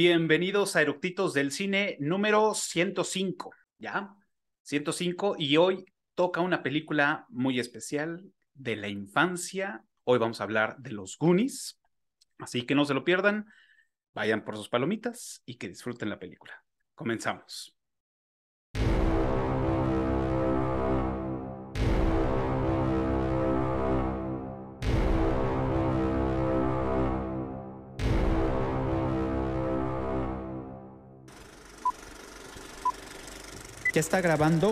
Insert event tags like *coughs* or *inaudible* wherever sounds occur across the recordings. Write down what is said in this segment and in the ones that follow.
Bienvenidos a Eructitos del Cine número 105, ¿ya? 105 y hoy toca una película muy especial de la infancia. Hoy vamos a hablar de los Goonies, así que no se lo pierdan, vayan por sus palomitas y que disfruten la película. Comenzamos. Ya está grabando.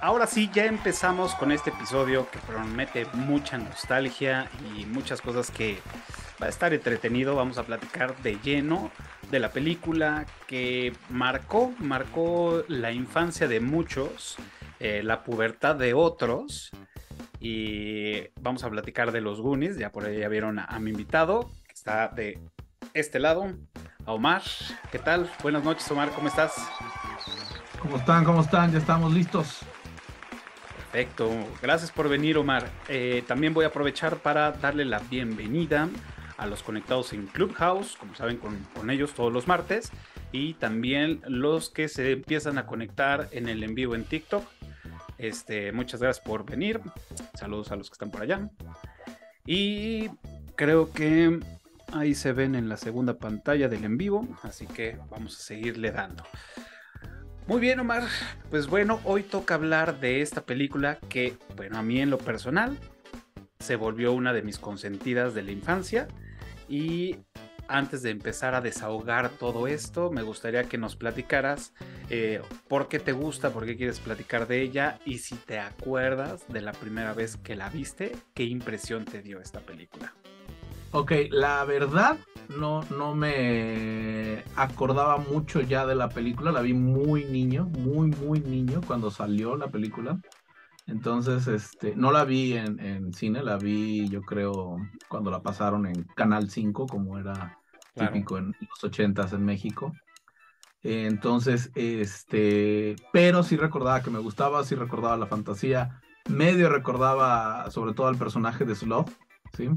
ahora sí, ya empezamos con este episodio que promete mucha nostalgia y muchas cosas que va a estar entretenido. Vamos a platicar de lleno de la película que marcó, marcó la infancia de muchos, eh, la pubertad de otros. Y vamos a platicar de los Goonies. Ya por ahí ya vieron a, a mi invitado, que está de este lado, a Omar. ¿Qué tal? Buenas noches, Omar. ¿Cómo estás? ¿Cómo están? ¿Cómo están? Ya estamos listos. Perfecto. Gracias por venir, Omar. Eh, también voy a aprovechar para darle la bienvenida a los conectados en Clubhouse, como saben, con, ellos todos los martes, y también los que se empiezan a conectar en el en vivo en TikTok. Este, muchas gracias por venir. Saludos a los que están por allá. Y creo que ahí se ven en la segunda pantalla del en vivo, así que vamos a seguirle dando. Muy bien, Omar. Pues bueno, hoy toca hablar de esta película que, bueno, a mí en lo personal se volvió una de mis consentidas de la infancia. Y antes de empezar a desahogar todo esto, me gustaría que nos platicaras eh, por qué te gusta, por qué quieres platicar de ella y si te acuerdas de la primera vez que la viste, qué impresión te dio esta película. Ok, la verdad no, no me acordaba mucho ya de la película, la vi muy niño, muy, muy niño cuando salió la película. Entonces, este, no la vi en, en cine, la vi yo creo cuando la pasaron en Canal 5, como era típico en los ochentas en México. Entonces, este, pero sí recordaba que me gustaba, sí recordaba la fantasía, medio recordaba sobre todo al personaje de Sloth, ¿sí?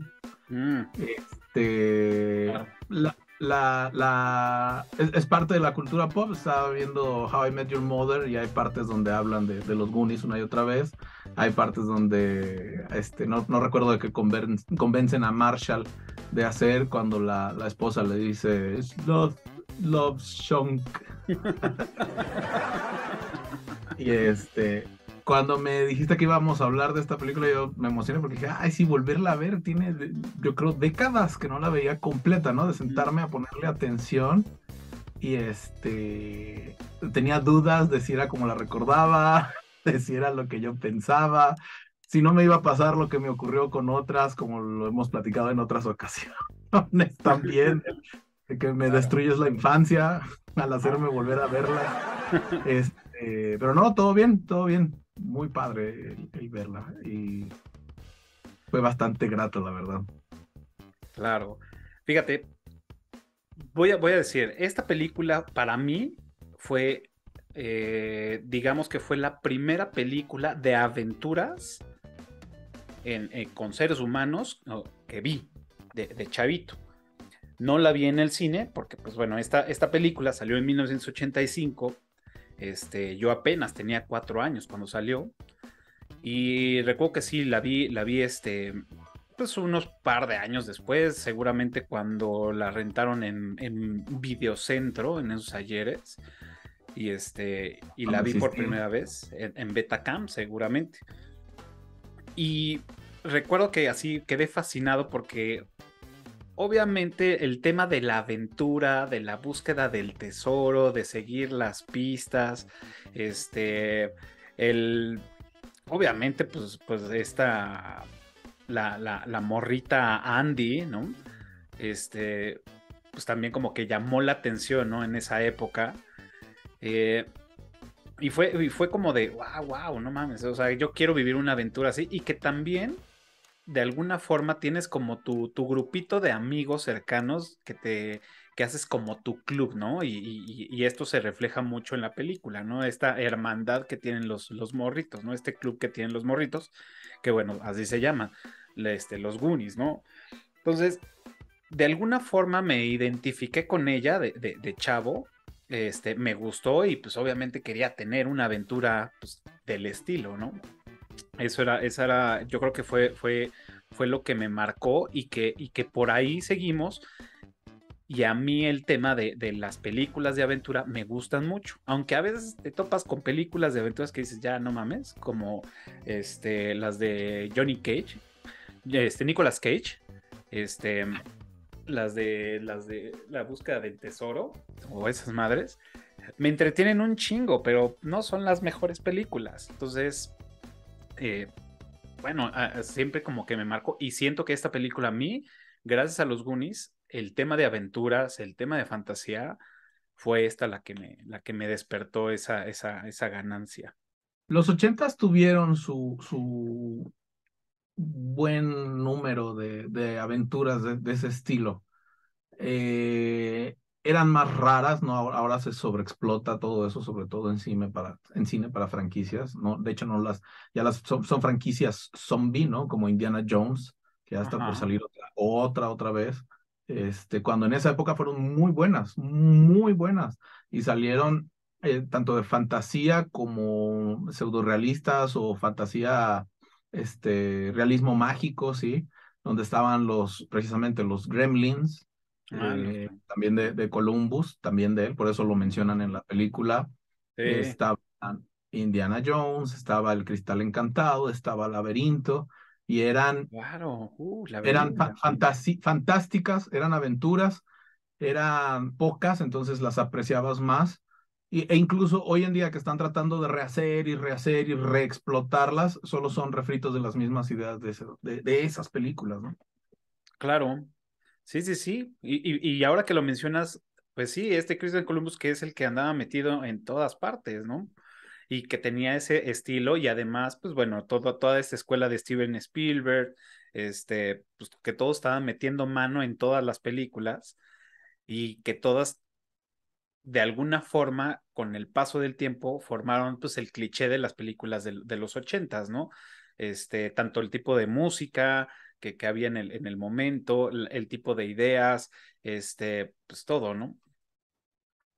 Mm. Este, la, la, es, parte de la cultura pop. Estaba viendo How I Met Your Mother y hay partes donde hablan de, los Goonies una y otra vez. Hay partes donde este, no, recuerdo de qué convencen a Marshall de hacer cuando la, la esposa le dice Love, Love Shunk. *laughs* y este cuando me dijiste que íbamos a hablar de esta película, yo me emocioné porque dije, ay, sí, volverla a ver, tiene, yo creo, décadas que no la veía completa, ¿no? De sentarme a ponerle atención. Y este, tenía dudas de si era como la recordaba, *laughs* de si era lo que yo pensaba, si no me iba a pasar lo que me ocurrió con otras, como lo hemos platicado en otras ocasiones *laughs* también, de que me destruyes la infancia al hacerme volver a verla. *laughs* Este, pero no, todo bien, todo bien muy padre el, verla y fue bastante grato, la verdad. Claro. Fíjate, voy a, voy a decir, esta película para mí fue, eh, digamos que fue la primera película de aventuras eh, con seres humanos que vi de, de, chavito. No la vi en el cine porque, pues bueno, esta, esta película salió en 1985 este, yo apenas tenía cuatro años cuando salió. Y recuerdo que sí, la vi, la vi este, pues unos par de años después, seguramente cuando la rentaron en, videocentro, en esos ayeres. Y este, y la ah, vi por primera vez en Betacam, seguramente. Y recuerdo que así quedé fascinado porque obviamente el tema de la aventura, de la búsqueda del tesoro, de seguir las pistas, este, el, obviamente, pues, pues esta, la, la, morrita Andy, ¿no? Este, pues también como que llamó la atención, ¿no? En esa época. Eh, y fue, y fue como de, wow, wow, no mames, o sea, yo quiero vivir una aventura así y que también de alguna forma tienes como tu, tu grupito de amigos cercanos que te que haces como tu club, ¿no? Y, esto se refleja mucho en la película, ¿no? Esta hermandad que tienen los, los morritos, ¿no? Este club que tienen los morritos, que bueno, así se llama, este, los Goonies, ¿no? Entonces, de alguna forma me identifiqué con ella de, de, chavo, este, me gustó y pues obviamente quería tener una aventura pues, del estilo, ¿no? Eso era, esa era, yo creo que fue, fue, fue lo que me marcó y que, y que por ahí seguimos. Y a mí el tema de, las películas de aventura me gustan mucho. Aunque a veces te topas con películas de aventuras que dices, ya no mames, como este, las de Johnny Cage, este, Nicolas Cage, este, las de, las de la búsqueda del tesoro o esas madres. Me entretienen un chingo, pero no son las mejores películas. Entonces, eh, bueno, siempre como que me marco y siento que esta película a mí, gracias a los Goonies, el tema de aventuras, el tema de fantasía, fue esta la que me, la que me despertó esa, esa, ganancia. Los ochentas tuvieron su, su buen número de, aventuras de, de ese estilo. Eh, eran más raras, ¿no? Ahora, se sobreexplota todo eso, sobre todo en cine para, en cine para franquicias, ¿no? De hecho, no las, ya las son, franquicias zombie, ¿no? Como Indiana Jones, que ya está por salir otra, otra, vez. Este, cuando en esa época fueron muy buenas, muy buenas, y salieron eh, tanto de fantasía como pseudorealistas o fantasía, este, realismo mágico, ¿sí? Donde estaban los, precisamente los gremlins, eh, también de, de, Columbus, también de él, por eso lo mencionan en la película. Estaba Indiana Jones, estaba El Cristal Encantado, estaba Laberinto, y eran, uh, eran fantásticas, eran aventuras, eran pocas, entonces las apreciabas más. e incluso hoy en día que están tratando de rehacer y rehacer y reexplotarlas, solo son refritos de las mismas ideas de, de, esas películas, Claro, Sí, sí, sí. Y, y, ahora que lo mencionas, pues sí, este Christian Columbus que es el que andaba metido en todas partes, ¿no? Y que tenía ese estilo y además, pues bueno, todo, toda esta escuela de Steven Spielberg, este, pues que todos estaban metiendo mano en todas las películas y que todas de alguna forma, con el paso del tiempo, formaron pues el cliché de las películas de, de los ochentas, ¿no? Este, tanto el tipo de música, que, había en el, en el momento, el, tipo de ideas, este, pues todo, ¿no?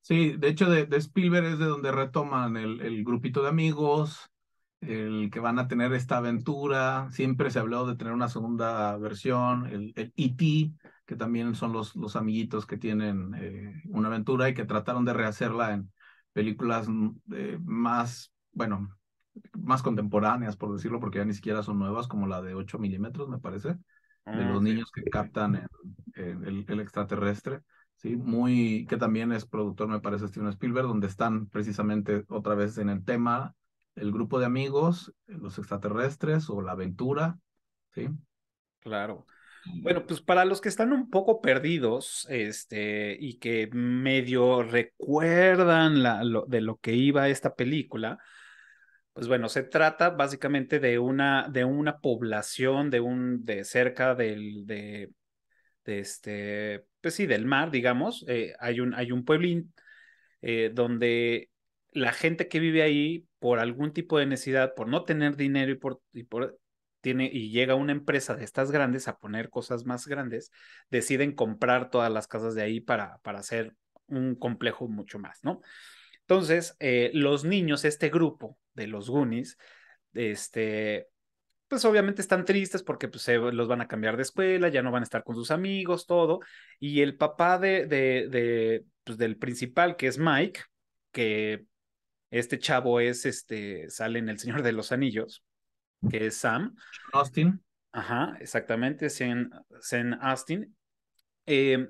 Sí, de hecho de, Spielberg es de donde retoman el, grupito de amigos, el que van a tener esta aventura, siempre se ha hablado de tener una segunda versión, el, E.T., e que también son los, los amiguitos que tienen eh, una aventura y que trataron de rehacerla en películas mm, eh, más, bueno, más contemporáneas, por decirlo, porque ya ni siquiera son nuevas, como la de 8 milímetros, me parece, de ah, los niños que captan el, extraterrestre, ¿sí? Muy, que también es productor, me parece, Steven Spielberg, donde están precisamente otra vez en el tema el grupo de amigos, los extraterrestres o la aventura, ¿sí? Claro. Bueno, pues para los que están un poco perdidos, este, y que medio recuerdan la, lo, de lo que iba esta película, pues bueno, se trata básicamente de una, de una población de, un, de cerca del, de, este, pues sí, del mar, digamos. Eh, hay, un, hay un pueblín eh, donde la gente que vive ahí, por algún tipo de necesidad, por no tener dinero y por, tiene, y llega una empresa de estas grandes a poner cosas más grandes, deciden comprar todas las casas de ahí para, para hacer un complejo mucho más, ¿no? Entonces, eh, los niños, este grupo de los Goonies, este, pues obviamente están tristes porque pues, los van a cambiar de escuela, ya no van a estar con sus amigos, todo. Y el papá de, de, pues, del principal, que es Mike, que este chavo es, este, sale en El Señor de los Anillos, que es Sam. Austin. Ajá, exactamente, Sen, Austin. Eh,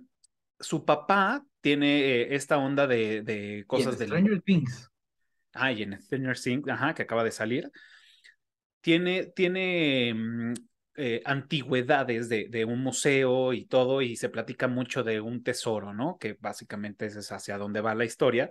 su papá tiene eh, esta onda de, cosas del... Stranger Things. Ah, y en Thinner Sink, ajá, que acaba de salir, tiene, tiene mm, eh, antigüedades de, un museo y todo, y se platica mucho de un tesoro, ¿no? Que básicamente es hacia dónde va la historia.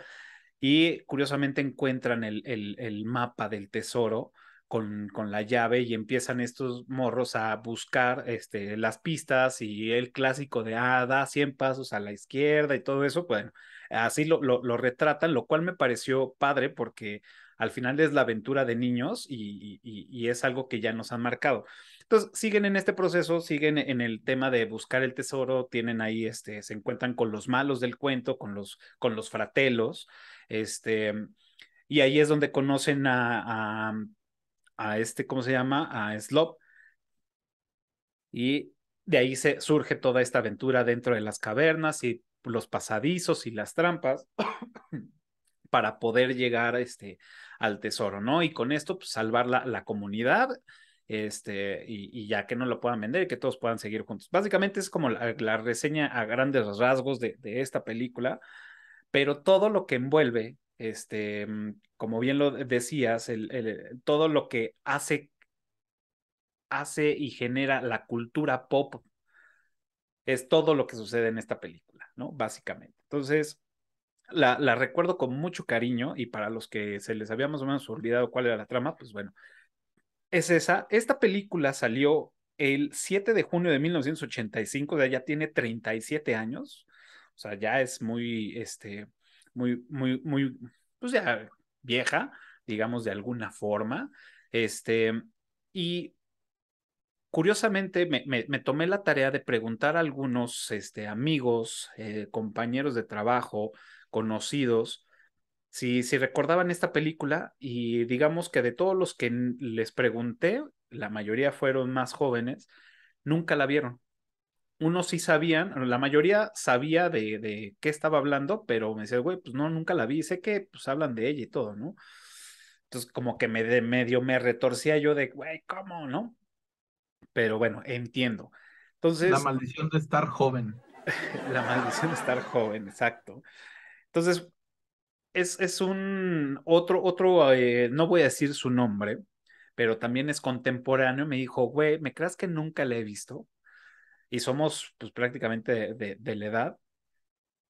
Y curiosamente encuentran el, mapa del tesoro, con, con, la llave y empiezan estos morros a buscar este, las pistas y el clásico de, ah, da 100 pasos a la izquierda y todo eso, bueno, Así lo, lo, retratan, lo cual me pareció padre porque al final es la aventura de niños y, es algo que ya nos han marcado. Entonces, siguen en este proceso, siguen en el tema de buscar el tesoro, tienen ahí, este, se encuentran con los malos del cuento, con los, con los fratelos, este, y ahí es donde conocen a, a, este, ¿cómo se llama? A Slop. Y de ahí se surge toda esta aventura dentro de las cavernas y los pasadizos y las trampas *coughs* para poder llegar este, al tesoro, ¿no? Y con esto pues, salvar la, comunidad este, y, ya que no lo puedan vender y que todos puedan seguir juntos. Básicamente es como la, reseña a grandes rasgos de, esta película, pero todo lo que envuelve, este, mm, como bien lo decías, el, todo lo que hace, hace y genera la cultura pop es todo lo que sucede en esta película. ¿no? Básicamente. Entonces, la, la, recuerdo con mucho cariño y para los que se les había más o menos olvidado cuál era la trama, pues bueno, es esa. Esta película salió el 7 de junio de 1985, de ya tiene 37 años, o sea, ya es muy, este, muy, muy, muy, pues ya vieja, digamos de alguna forma, este, y curiosamente me, tomé la tarea de preguntar a algunos este, amigos, eh, compañeros de trabajo, conocidos, si, recordaban esta película y digamos que de todos los que les pregunté, la mayoría fueron más jóvenes, nunca la vieron. Unos sí sabían, la mayoría sabía de, qué estaba hablando, pero me decía, güey, pues no, nunca la vi, sé que pues hablan de ella y todo, ¿no? Entonces como que me de medio me retorcía yo de, güey, ¿cómo, no? Pero bueno, entiendo. Entonces. La maldición de estar joven. *laughs* la maldición de estar joven, exacto. Entonces, es, es un otro, otro, eh, no voy a decir su nombre, pero también es contemporáneo. Me dijo, güey, ¿me creas que nunca le he visto? Y somos pues prácticamente de, la edad.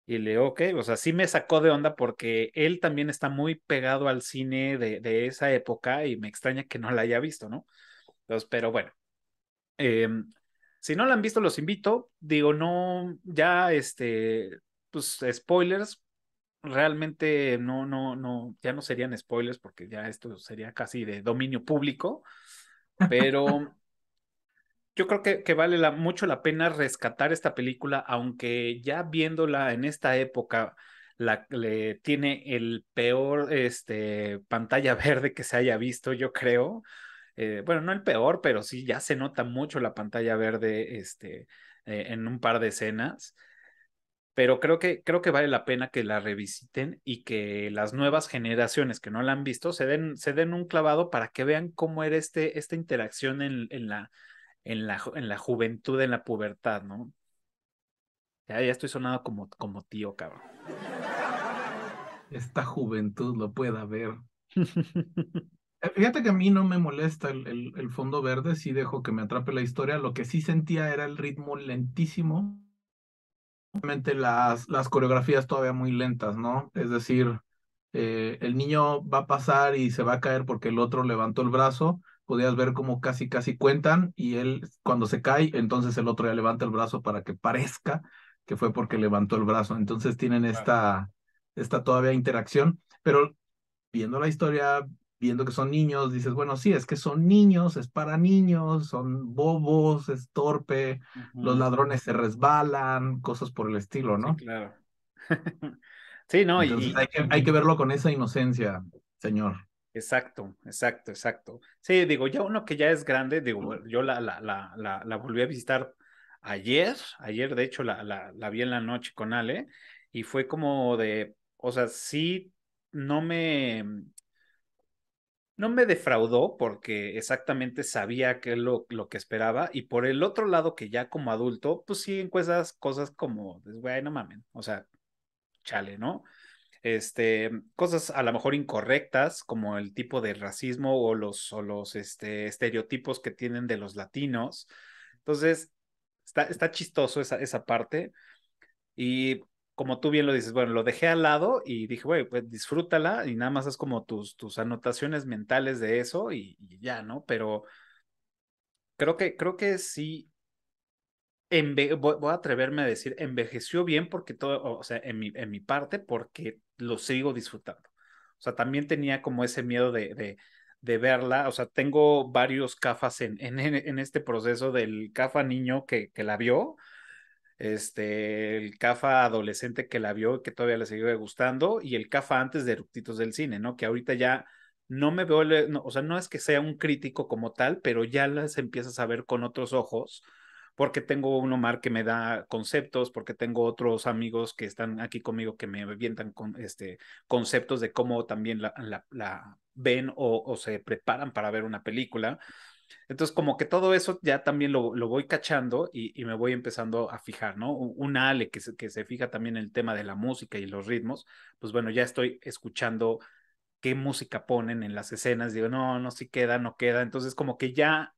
Y le, ok, o sea, sí me sacó de onda porque él también está muy pegado al cine de, de esa época y me extraña que no la haya visto, ¿no? Entonces, pero bueno, Em, si no la han visto, los invito. Digo, no, ya este, pues spoilers. Realmente no, no, no, ya no serían spoilers porque ya esto sería casi de dominio público. Pero *laughs* yo creo que, que vale mucho la pena rescatar esta película, aunque ya viéndola en esta época, la, le tiene el peor este, pantalla *laughs* verde que se haya visto, yo creo. Eh, bueno, no el peor, pero sí ya se nota mucho la pantalla verde este, eh, en un par de escenas. Pero creo que, creo que vale la pena que la revisiten y que las nuevas generaciones que no la han visto se den, se den un clavado para que vean cómo era este, esta interacción en, la, en, la, en la juventud, en la pubertad, ¿no? Ya, ya estoy sonado como, como tío, cabrón. Esta juventud lo pueda ver. *laughs* Eh, fíjate que a mí no me molesta el, el, fondo verde, sí dejo que me atrape la historia. Lo que sí sentía era el ritmo lentísimo. Obviamente las, las coreografías todavía muy lentas, ¿no? Es decir, eh, el niño va a pasar y se va a caer porque el otro levantó el brazo. Podías ver cómo casi, casi cuentan y él cuando se cae, entonces el otro ya levanta el brazo para que parezca que fue porque levantó el brazo. Entonces tienen esta, esta todavía interacción, pero viendo la historia, viendo que son niños, dices, bueno, sí, es que son niños, es para niños, son bobos, es torpe, los ladrones se resbalan, cosas por el estilo, ¿no? claro. *laughs* sí, no, y... hay, que, hay que verlo con esa inocencia, señor. Exacto, exacto, exacto. Sí, digo, ya uno que ya es grande, digo, yo la, la, la, la, la volví a visitar ayer, ayer de hecho la, la vi en la noche con Ale, y fue como de, o sea, sí, no me, no me defraudó porque exactamente sabía que lo, lo que esperaba. Y por el otro lado, que ya como adulto, pues sí encuentras cosas como, güey, no mamen, o sea, chale, ¿no? Este, cosas a lo mejor incorrectas, como el tipo de racismo o los, o los este, estereotipos que tienen de los latinos. Entonces, está, está chistoso esa, esa parte. Y como tú bien lo dices, bueno, lo dejé al lado y dije, güey, pues disfrútala y nada más es como tus, tus anotaciones mentales de eso y, ya, ¿no? Pero creo que, creo que sí, voy, a atreverme a decir, envejeció bien porque todo, o sea, en mi, parte, porque lo sigo disfrutando. O sea, también tenía como ese miedo de, de, verla. O sea, tengo varios cafas en, en, en este proceso del cafa niño que, que la vio este, el CAFA adolescente que la vio que todavía le sigue gustando, y el CAFA antes de Ruptitos del Cine, ¿no? Que ahorita ya no me veo, o sea, no es que sea un crítico como tal, pero ya las empiezas a ver con otros ojos, porque tengo un Omar que me da conceptos, porque tengo otros amigos que están aquí conmigo que me avientan con, este, conceptos de cómo también la, ven o, o, se preparan para ver una película. Entonces, como que todo eso ya también lo, voy cachando y, me voy empezando a fijar, ¿no? un Ale que se, fija también en el tema de la música y los ritmos, pues bueno, ya estoy escuchando qué música ponen en las escenas, digo, no, no, si queda, no queda. Entonces, como que ya,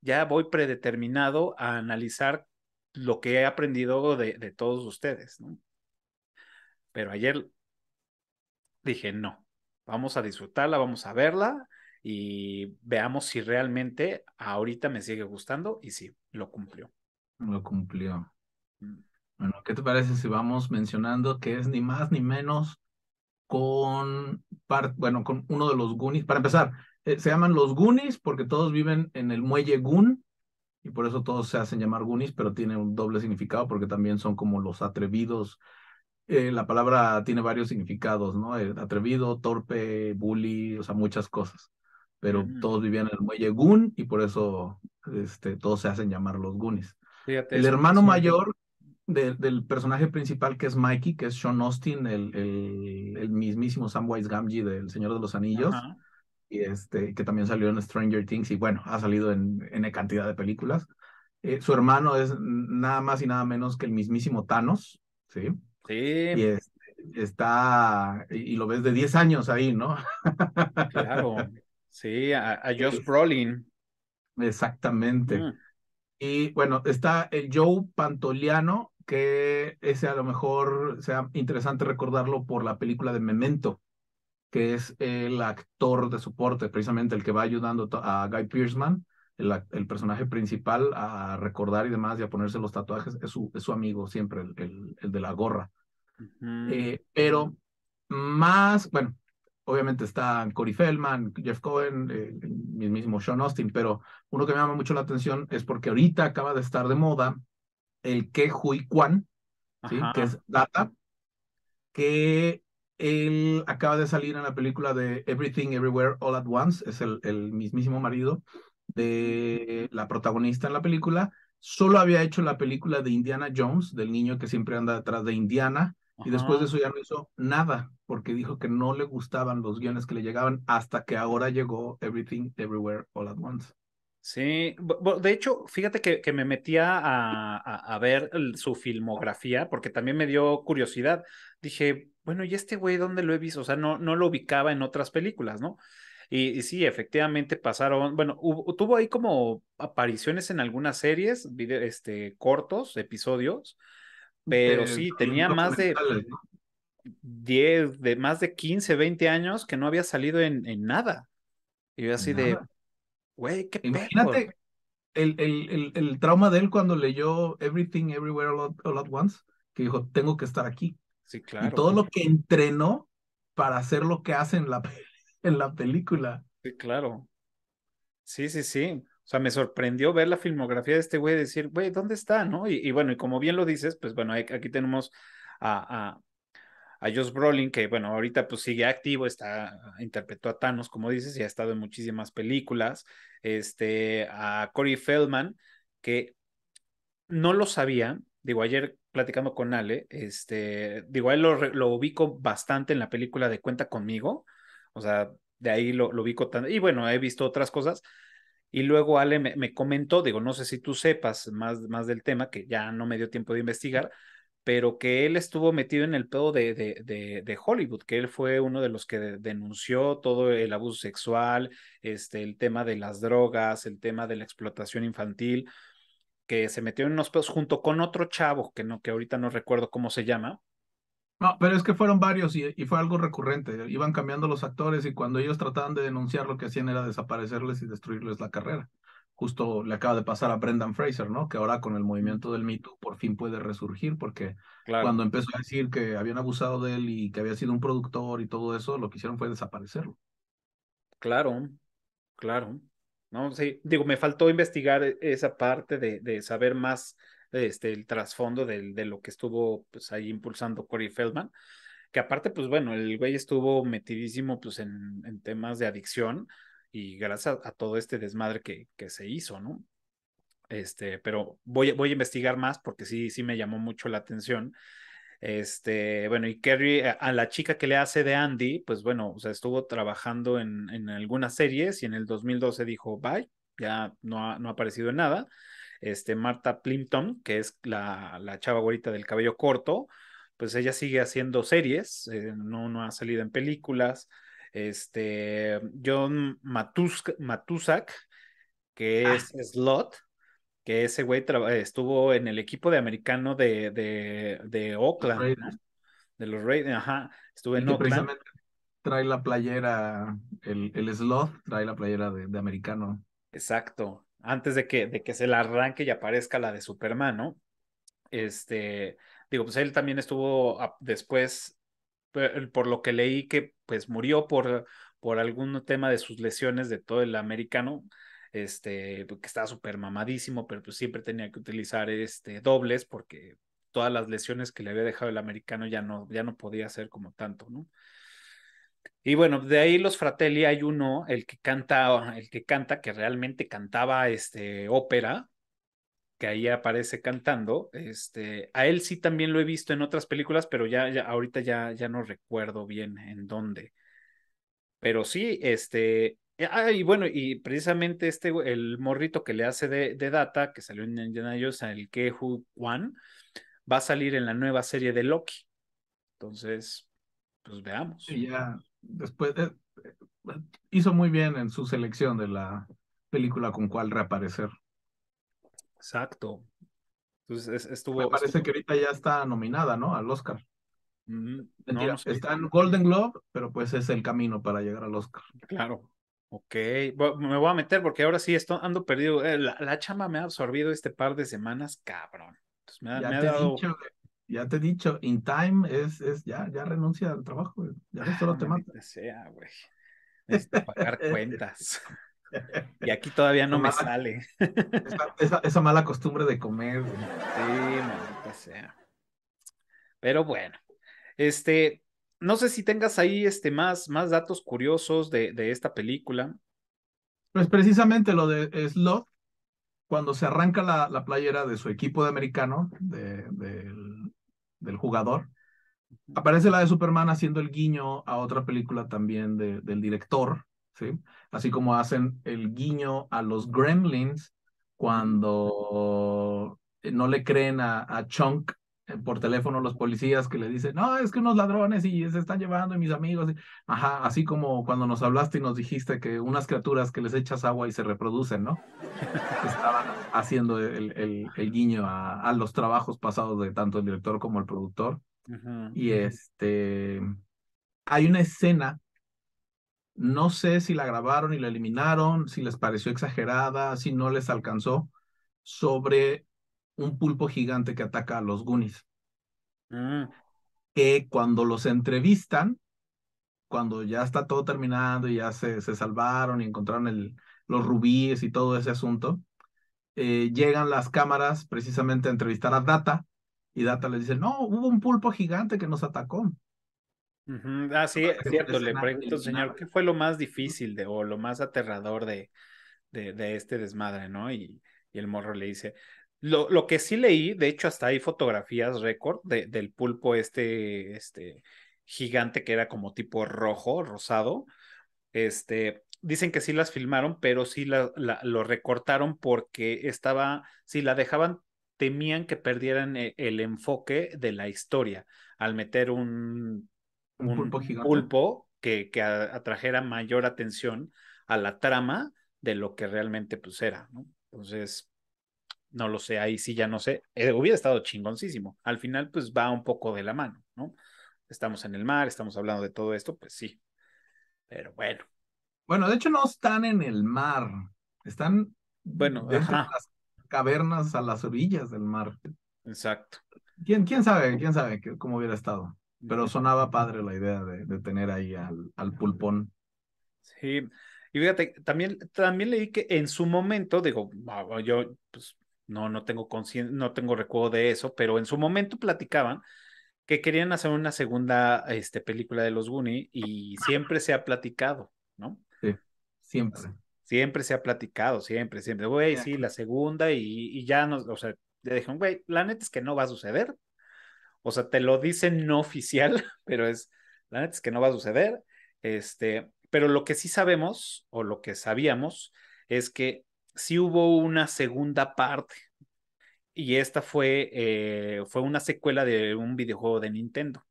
ya voy predeterminado a analizar lo que he aprendido de, de todos ustedes, ¿no? Pero ayer dije, no, vamos a disfrutarla, vamos a verla y veamos si realmente ahorita me sigue gustando y sí, lo cumplió. Lo cumplió. Mm. Bueno, ¿qué te parece si vamos mencionando que es ni más ni menos con, bueno, con uno de los Goonies? Para empezar, eh, se llaman los Goonies porque todos viven en el muelle Goon y por eso todos se hacen llamar Goonies, pero tiene un doble significado porque también son como los atrevidos. Eh, la palabra tiene varios significados, ¿no? Eh, atrevido, torpe, bully, o sea, muchas cosas pero todos vivían en el muelle Goon y por eso este, todos se hacen llamar los Goonies. el hermano mayor del personaje principal que es Mikey, que es Sean Austin, el, el, el mismísimo Samwise Gamgee del Señor de los Anillos, y este, que también salió en Stranger Things y bueno, ha salido en, en cantidad de películas. Eh, su hermano es nada más y nada menos que el mismísimo Thanos, ¿sí? Sí. Y este, está, y lo ves de 10 años ahí, ¿no? *laughs* Claro. Sí, a, a Josh Brolin. Exactamente. Mm. Y bueno, está el Joe Pantoliano, que ese a lo mejor sea interesante recordarlo por la película de Memento, que es el actor de soporte, precisamente el que va ayudando a Guy Pearceman, el, el, personaje principal, a recordar y demás y a ponerse los tatuajes. Es su, amigo siempre, el, de la gorra. Eh, pero más, bueno, obviamente están Corey Feldman, Jeff Cohen, eh, el mismo Sean Austin, pero uno que me llama mucho la atención es porque ahorita acaba de estar de moda el que Hui Kwan, que es Data, que él acaba de salir en la película de Everything Everywhere All at Once, es el, el mismísimo marido de la protagonista en la película. Solo había hecho la película de Indiana Jones, del niño que siempre anda detrás de Indiana, y después de eso ya no hizo nada, porque dijo que no le gustaban los guiones que le llegaban hasta que ahora llegó Everything Everywhere All at Once. Sí, de hecho, fíjate que, me metía a, ver su filmografía porque también me dio curiosidad. Dije, bueno, ¿y este güey dónde lo he visto? O sea, no, no lo ubicaba en otras películas, ¿no? Y, sí, efectivamente pasaron, bueno, tuvo ahí como apariciones en algunas series, este, cortos, episodios, pero sí, tenía más de 10, de más de 15, 20 años que no había salido en, nada. Y yo así de, güey, qué Imagínate El, el, el, trauma de él cuando leyó Everything Everywhere All, At Once, que dijo, tengo que estar aquí. Sí, claro. Y todo lo que entrenó para hacer lo que hace la, *laughs* en la película. Sí, claro. Sí, sí, sí. O sea, me sorprendió ver la filmografía de este güey y decir, güey, ¿dónde está? ¿No? Y, bueno, y como bien lo dices, pues bueno, aquí tenemos a, a, Josh Brolin, que bueno, ahorita pues sigue activo, está, interpretó a Thanos, como dices, y ha estado en muchísimas películas. Este, a Corey Feldman, que no lo sabía, digo, ayer platicando con Ale, este, digo, a él lo, ubico bastante en la película de Cuenta conmigo, o sea, de ahí lo, ubico tanto. y bueno, he visto otras cosas, y luego Ale me, comentó, digo, no sé si tú sepas más, más del tema, que ya no me dio tiempo de investigar, pero que él estuvo metido en el pedo de, de, de, Hollywood, que él fue uno de los que denunció todo el abuso sexual, este, el tema de las drogas, el tema de la explotación infantil, que se metió en unos pedos junto con otro chavo, que, no, que ahorita no recuerdo cómo se llama, no, pero es que fueron varios y, fue algo recurrente. Iban cambiando los actores y cuando ellos trataban de denunciar lo que hacían era desaparecerles y destruirles la carrera. Justo le acaba de pasar a Brendan Fraser, ¿no? Que ahora con el movimiento del Me por fin puede resurgir porque cuando empezó a decir que habían abusado de él y que había sido un productor y todo eso, lo que hicieron fue desaparecerlo. Claro, claro. No, sí, digo, me faltó investigar e-, esa parte de saber más este, el trasfondo de, lo que estuvo pues, ahí impulsando Corey Feldman, que aparte, pues bueno, el güey estuvo metidísimo pues, en, temas de adicción y gracias a, todo este desmadre que, que se hizo, ¿no? Este, pero voy, voy a investigar más porque sí, sí me llamó mucho la atención. Este, bueno, y Kerry, a la chica que le hace de Andy, pues bueno, o sea, estuvo trabajando en, algunas series y en el 2012 dijo, bye, ya no no ha aparecido en nada este, Marta Plimpton, que es la, la chava güerita del cabello corto, pues ella sigue haciendo series, eh, no, no ha salido en películas. Este, John Matusak, que ah. es Slot, que ese güey estuvo en el equipo de americano de, de, de Oakland, de los Raiders, ajá, estuve en Oakland. trae la playera, el, el Slot trae la playera de, de americano. Exacto, antes de que, de que se la arranque y aparezca la de Superman, ¿no? Este, digo, pues él también estuvo después, por, lo que leí, que pues murió por, por algún tema de sus lesiones de todo el americano, este, pues, que estaba súper mamadísimo, pero pues siempre tenía que utilizar este, dobles porque todas las lesiones que le había dejado el americano ya no, ya no podía hacer como tanto, ¿no? Y bueno, de ahí los Fratelli hay uno, el que canta, el que canta, que realmente cantaba este, ópera, que ahí aparece cantando. Este, a él sí también lo he visto en otras películas, pero ya, ahorita ya, ya no recuerdo bien en dónde. Pero sí, este, Ah, y bueno, y precisamente este, el morrito que le hace de, Data, que salió en Indiana Jones, el Kehu Juan, va a salir en la nueva serie de Loki. Entonces, pues veamos. Sí, ya, después eh, hizo muy bien en su selección de la película con cual reaparecer. Exacto. Entonces estuvo. Me parece que ahorita ya está nominada, ¿no? Al Oscar. Está en Golden Globe, pero pues es el camino para llegar al Oscar. Claro. Ok, me voy a meter porque ahora sí estoy, ando perdido. Eh, la, chama me ha absorbido este par de semanas, cabrón. me, ha, dado ya te he dicho, in time es, es ya, ya renuncia al trabajo, ya solo ah, te mata. sea, güey. pagar *laughs* cuentas. Y aquí todavía no me sale. Esa, mala costumbre de comer. Sí, maldita sea. Pero bueno, este, no sé si tengas ahí este, más, más datos curiosos de, de esta película. Pues precisamente lo de Sloth, cuando se arranca la, playera de su equipo de americano, del de, del jugador. Aparece la de Superman haciendo el guiño a otra película también del director, ¿sí? Así como hacen el guiño a los gremlins cuando eh, no le creen a, a Chunk eh, por teléfono los policías que le dicen, no, es que unos ladrones y se están llevando y mis amigos. Ajá, así como cuando nos hablaste y nos dijiste que unas criaturas que les echas agua y se reproducen, ¿no? *laughs* Estaban haciendo el, el, guiño a, los trabajos pasados de tanto el director como el productor. Y este, hay una escena, no sé si la grabaron y la eliminaron, si les pareció exagerada, si no les alcanzó, sobre un pulpo gigante que ataca a los Goonies. Mm. Que cuando los entrevistan, cuando ya está todo terminado y ya se, se salvaron y encontraron el, los rubíes y todo ese asunto, eh, llegan las cámaras precisamente a entrevistar a Data y Data les dice, no, hubo un pulpo gigante que nos atacó. Ah, sí, es cierto, le pregunto, señor, ¿qué fue lo más difícil de, o lo más aterrador de, de, este desmadre, no? y el morro le dice, lo, que sí leí, de hecho, hasta hay fotografías récord de, del pulpo este, este gigante que era como tipo rojo, rosado. Este, dicen que sí las filmaron, pero sí la, lo recortaron porque estaba, si la dejaban, temían que perdieran eh, el, enfoque de la historia al meter un, un, pulpo, que, que atrajera mayor atención a la trama de lo que realmente pues era, Entonces, no lo sé, ahí sí ya no sé, eh, hubiera estado chingoncísimo. Al final, pues va un poco de la mano, ¿no? Estamos en el mar, estamos hablando de todo esto, pues sí. Pero bueno. Bueno, de hecho no están en el mar, están bueno, las cavernas a las orillas del mar. Exacto. ¿Quién, quién sabe? ¿Quién sabe cómo hubiera estado? Pero sonaba padre la idea de, tener ahí al, pulpón. Sí, y fíjate, también, también leí que en su momento, digo, yo pues, no, no tengo no tengo recuerdo de eso, pero en su momento platicaban que querían hacer una segunda este, película de los Goonies y siempre se ha platicado, ¿no? Sí, siempre. Siempre se ha platicado, siempre, siempre. Güey, sí, la segunda y, ya nos, o sea, le dijeron, güey, la neta es que no va a suceder. O sea, te lo dicen no oficial, *laughs* pero es, la neta es que no va a suceder. Este, pero lo que sí sabemos, o lo que sabíamos, es que sí hubo una segunda parte. Y esta fue, eh, fue una secuela de un videojuego de Nintendo.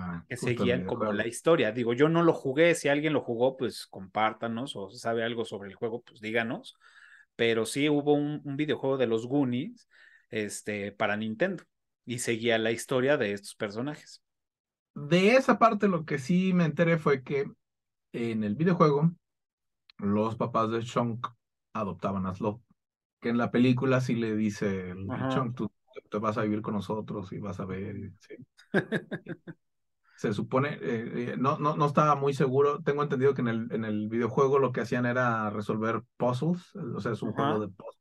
Ah, que seguían como la historia. Digo, yo no lo jugué. Si alguien lo jugó, pues compártanos o sabe algo sobre el juego, pues díganos. Pero sí hubo un, videojuego de los Goonies este, para Nintendo. Y seguía la historia de estos personajes. De esa parte lo que sí me enteré fue que en el videojuego los papás de Chunk adoptaban a Slop Que en la película sí le dice Chunk, tú te vas a vivir con nosotros y vas a ver. *laughs* Se supone, eh, eh, no, no, no estaba muy seguro. Tengo entendido que en el, en el videojuego lo que hacían era resolver puzzles, o sea, es un juego de puzzles.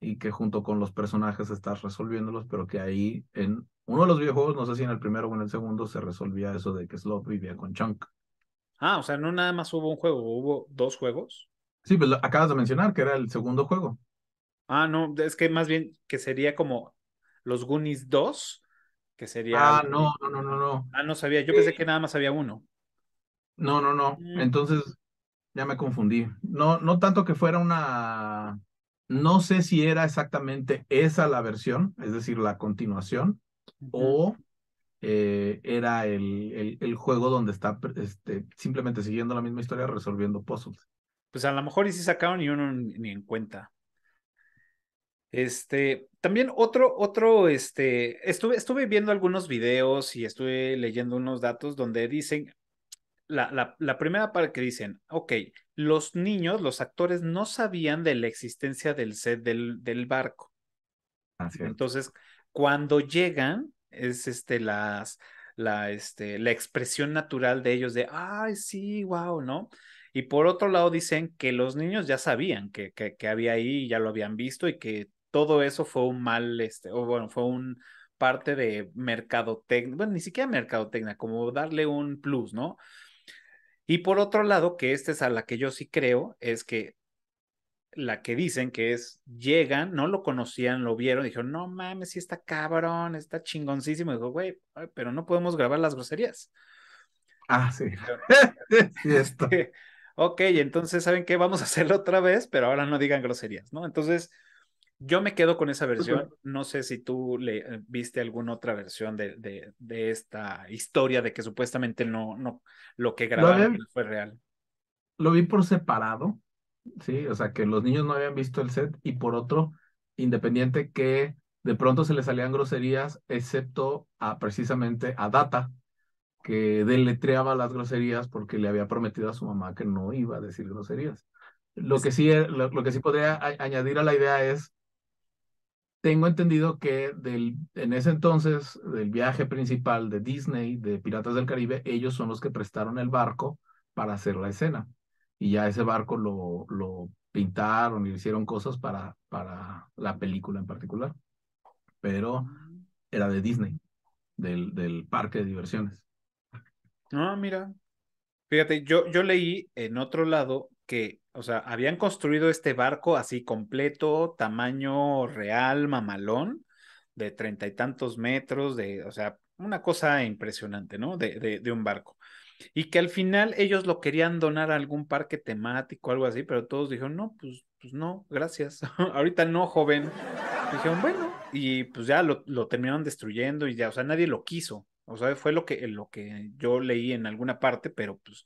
Y que junto con los personajes estás resolviéndolos, pero que ahí en uno de los videojuegos, no sé si en el primero o en el segundo, se resolvía eso de que Slop vivía con Chunk. Ah, o sea, no nada más hubo un juego, hubo dos juegos. Sí, pues acabas de mencionar que era el segundo juego. Ah, no, es que más bien que sería como los Goonies 2, que sería. Ah, no, no, no, no, Ah, no sabía, yo pensé que nada más había uno. No, no, no. Mm. Entonces, ya me confundí. No, no tanto que fuera una. No sé si era exactamente esa la versión, es decir, la continuación, o eh, era el, el, juego donde está este, simplemente siguiendo la misma historia resolviendo puzzles pues a lo mejor y sí sacaron ni uno ni en cuenta. Este, también otro, otro, este, estuve, estuve viendo algunos videos y estuve leyendo unos datos donde dicen, la, la, la primera parte que dicen, ok, los niños, los actores no sabían de la existencia del set del, del barco. Ah, Entonces, cuando llegan, es este, las, la, este, la expresión natural de ellos de, ay, sí, wow, ¿no? Y por otro lado dicen que los niños ya sabían que, que, había ahí, ya lo habían visto y que todo eso fue un mal, este, o bueno, fue un parte de mercadotecnia, bueno, ni siquiera mercadotecnia, como darle un plus, ¿no? Y por otro lado, que esta es a la que yo sí creo, es que la que dicen que es, llegan, no lo conocían, lo vieron, dijeron, no mames, si está cabrón, está chingoncísimo. Y dijo, güey, pero no podemos grabar las groserías. Ah, sí. *laughs* sí *laughs* este, ok, entonces, ¿saben qué? Vamos a hacerlo otra vez, pero ahora no digan groserías, ¿no? Entonces, yo me quedo con esa versión. No sé si tú le, eh, viste alguna otra versión de, de, esta historia de que supuestamente no, no lo que grabaron fue real. Lo vi por separado, sí, o sea, que los niños no habían visto el set y por otro, independiente que de pronto se le salían groserías, excepto a precisamente a Data, que deletreaba las groserías porque le había prometido a su mamá que no iba a decir groserías. Lo que sí, eh, lo, que sí podría añadir a la idea es, tengo entendido que del, en ese entonces, del viaje principal de Disney, de Piratas del Caribe, ellos son los que prestaron el barco para hacer la escena. Y ya ese barco lo, lo pintaron y hicieron cosas para, para la película en particular. Pero mm. era de Disney, del, del parque de diversiones. No, mira. Fíjate, yo, yo leí en otro lado que, o sea, habían construido este barco así completo, tamaño real, mamalón, de treinta y tantos metros, de, o sea, una cosa impresionante, ¿no? De, de, de un barco. Y que al final ellos lo querían donar a algún parque temático, algo así, pero todos dijeron, no, pues, pues no, gracias. *laughs* Ahorita no, joven. Dijeron, bueno, y pues ya lo, lo terminaron destruyendo y ya, o sea, nadie lo quiso. O sea, fue lo que, lo que yo leí en alguna parte, pero pues,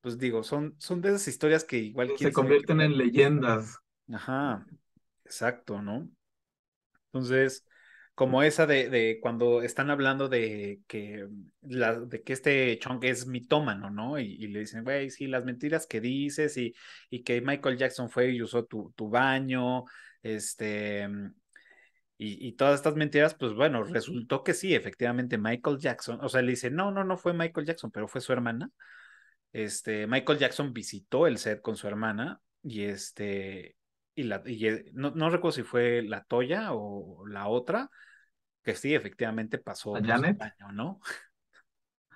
pues digo, son, son de esas historias que igual... Se convierten en leyendas. Ajá, exacto, ¿no? Entonces, como esa de, de, cuando están hablando de que, la, de que este Chong es mitómano, ¿no? Y, le dicen, güey, sí, las mentiras que dices y, y que Michael Jackson fue y usó tu, tu baño, este, y, todas estas mentiras, pues bueno, resultó que sí, efectivamente Michael Jackson, o sea, le dice, no, no, no fue Michael Jackson, pero fue su hermana. Este, Michael Jackson visitó el set con su hermana y este, y la, y, eh, no, no, recuerdo si fue la Toya o la otra, que sí, efectivamente pasó el año, ¿no? *laughs*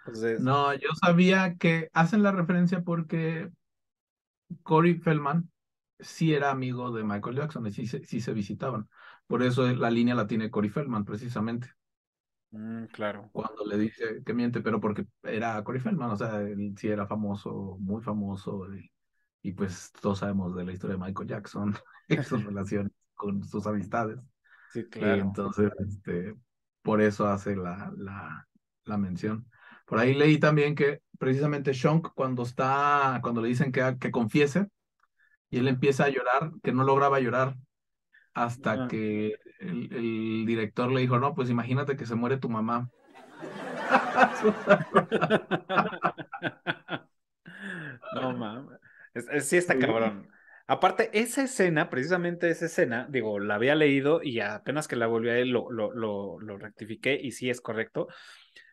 Entonces, no, yo sabía que hacen la referencia porque Corey Feldman sí era amigo de Michael Jackson, y sí se visitaban. Por eso la línea la tiene Cory Feldman, precisamente. Mm, claro. Cuando le dice que miente, pero porque era Cory Feldman, o sea, él sí era famoso, muy famoso, y, y pues todos sabemos de la historia de Michael Jackson *laughs* y sus *laughs* relaciones con sus amistades. Sí, claro. entonces, este, por eso hace la, la, la mención. Por ahí leí también que precisamente Shonk cuando está, cuando le dicen que, que confiese, y él empieza a llorar, que no lograba llorar, hasta que el, director le dijo, no, pues imagínate que se muere tu mamá. *laughs* no mames. Sí está cabrón. Aparte, esa escena, precisamente esa escena, digo, la había leído y apenas que la volví a leer lo, lo, rectifiqué y sí es correcto.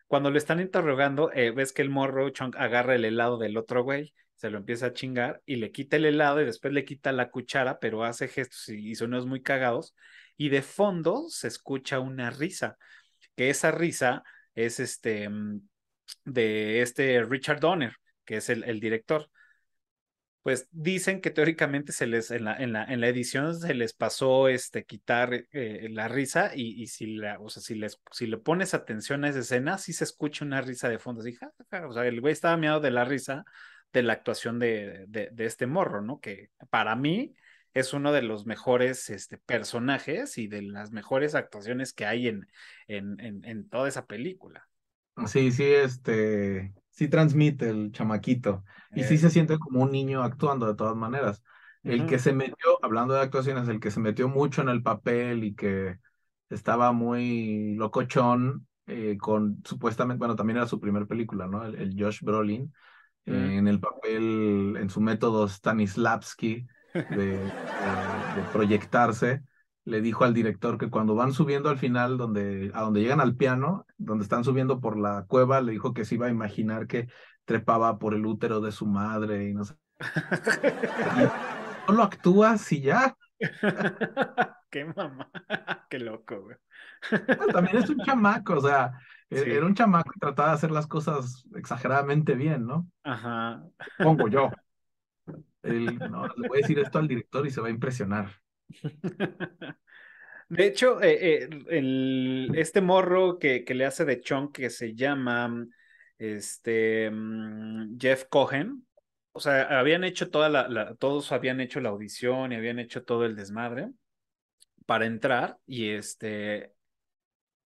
Cuando lo están interrogando, eh, ves que el morro Chunk agarra el helado del otro güey se lo empieza a chingar y le quita el helado y después le quita la cuchara, pero hace gestos y sonidos muy cagados. Y de fondo se escucha una risa, que esa risa es este mm, de este Richard Donner, que es el, director. Pues dicen que teóricamente se les en la, en la, edición se les pasó este quitar eh, eh, la risa y, si la, o sea, si si le pones atención a esa escena, sí se escucha una risa de fondo. O sea, el güey estaba miado de la risa, de la actuación de, este morro, ¿no? Que para mí es uno de los mejores este, personajes y de las mejores actuaciones que hay en, en, en, toda esa película. Sí, sí, este, sí transmite el chamaquito y sí se eh. siente como un niño actuando de todas maneras. El que se metió, hablando de actuaciones, el que se metió mucho en el papel y que estaba muy locochón eh, con supuestamente, bueno, también era su primer película, ¿no? el Josh Brolin Mm. En el papel, en su método Stanislavski de, proyectarse, le dijo al director que cuando van subiendo al final, donde, a donde llegan al piano, donde están subiendo por la cueva, le dijo que se iba a imaginar que trepaba por el útero de su madre y no sé. *laughs* Solo actúa y ya. Qué mamá, *laughs* qué loco, güey. también es un chamaco, o sea, e-, era un chamaco que trataba de hacer las cosas exageradamente bien, ¿no? Ajá. Pongo yo. *laughs* le voy a decir esto al director y se va a impresionar. *laughs* De hecho, eh, eh, el, este morro que, que, le hace de chon que se llama este, mm, Jeff Cohen, o sea, habían hecho toda la, la, todos habían hecho la audición y habían hecho todo el desmadre para entrar y este,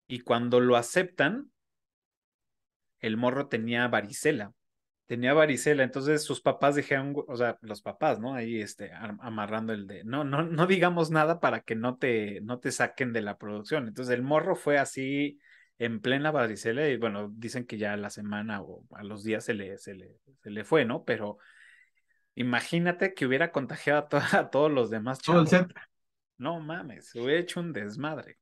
y cuando lo aceptan, el morro tenía varicela. Tenía varicela, entonces sus papás dijeron, o sea, los papás, ¿no? Ahí este, amarrando el de, no, no, no digamos nada para que no te, no te saquen de la producción. Entonces el morro fue así en plena varicela y bueno, dicen que ya a la semana o a los días se le, se le, se le fue, ¿no? Pero imagínate que hubiera contagiado a, todos los demás chavos. No mames, hubiera hecho un desmadre.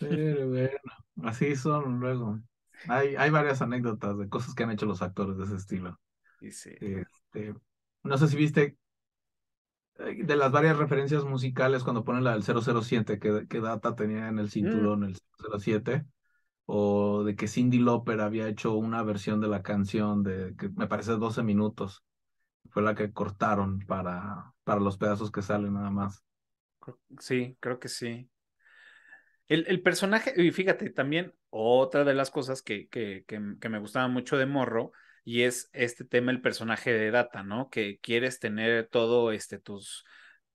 Pero bueno, así son luego. Hay, varias anécdotas de cosas que han hecho los actores de ese estilo. Este, no sé si viste eh, de las varias referencias musicales cuando ponen la del 007 que, Data tenía en el mm. cinturón el 007 o de que Cindy López había hecho una versión de la canción de que me parece 12 minutos fue la que cortaron para, para los pedazos que salen nada más sí creo que sí el, el personaje y fíjate también otra de las cosas que, me gustaba mucho de Morro y es este tema el personaje de Data, ¿no? Que quieres tener todo este tus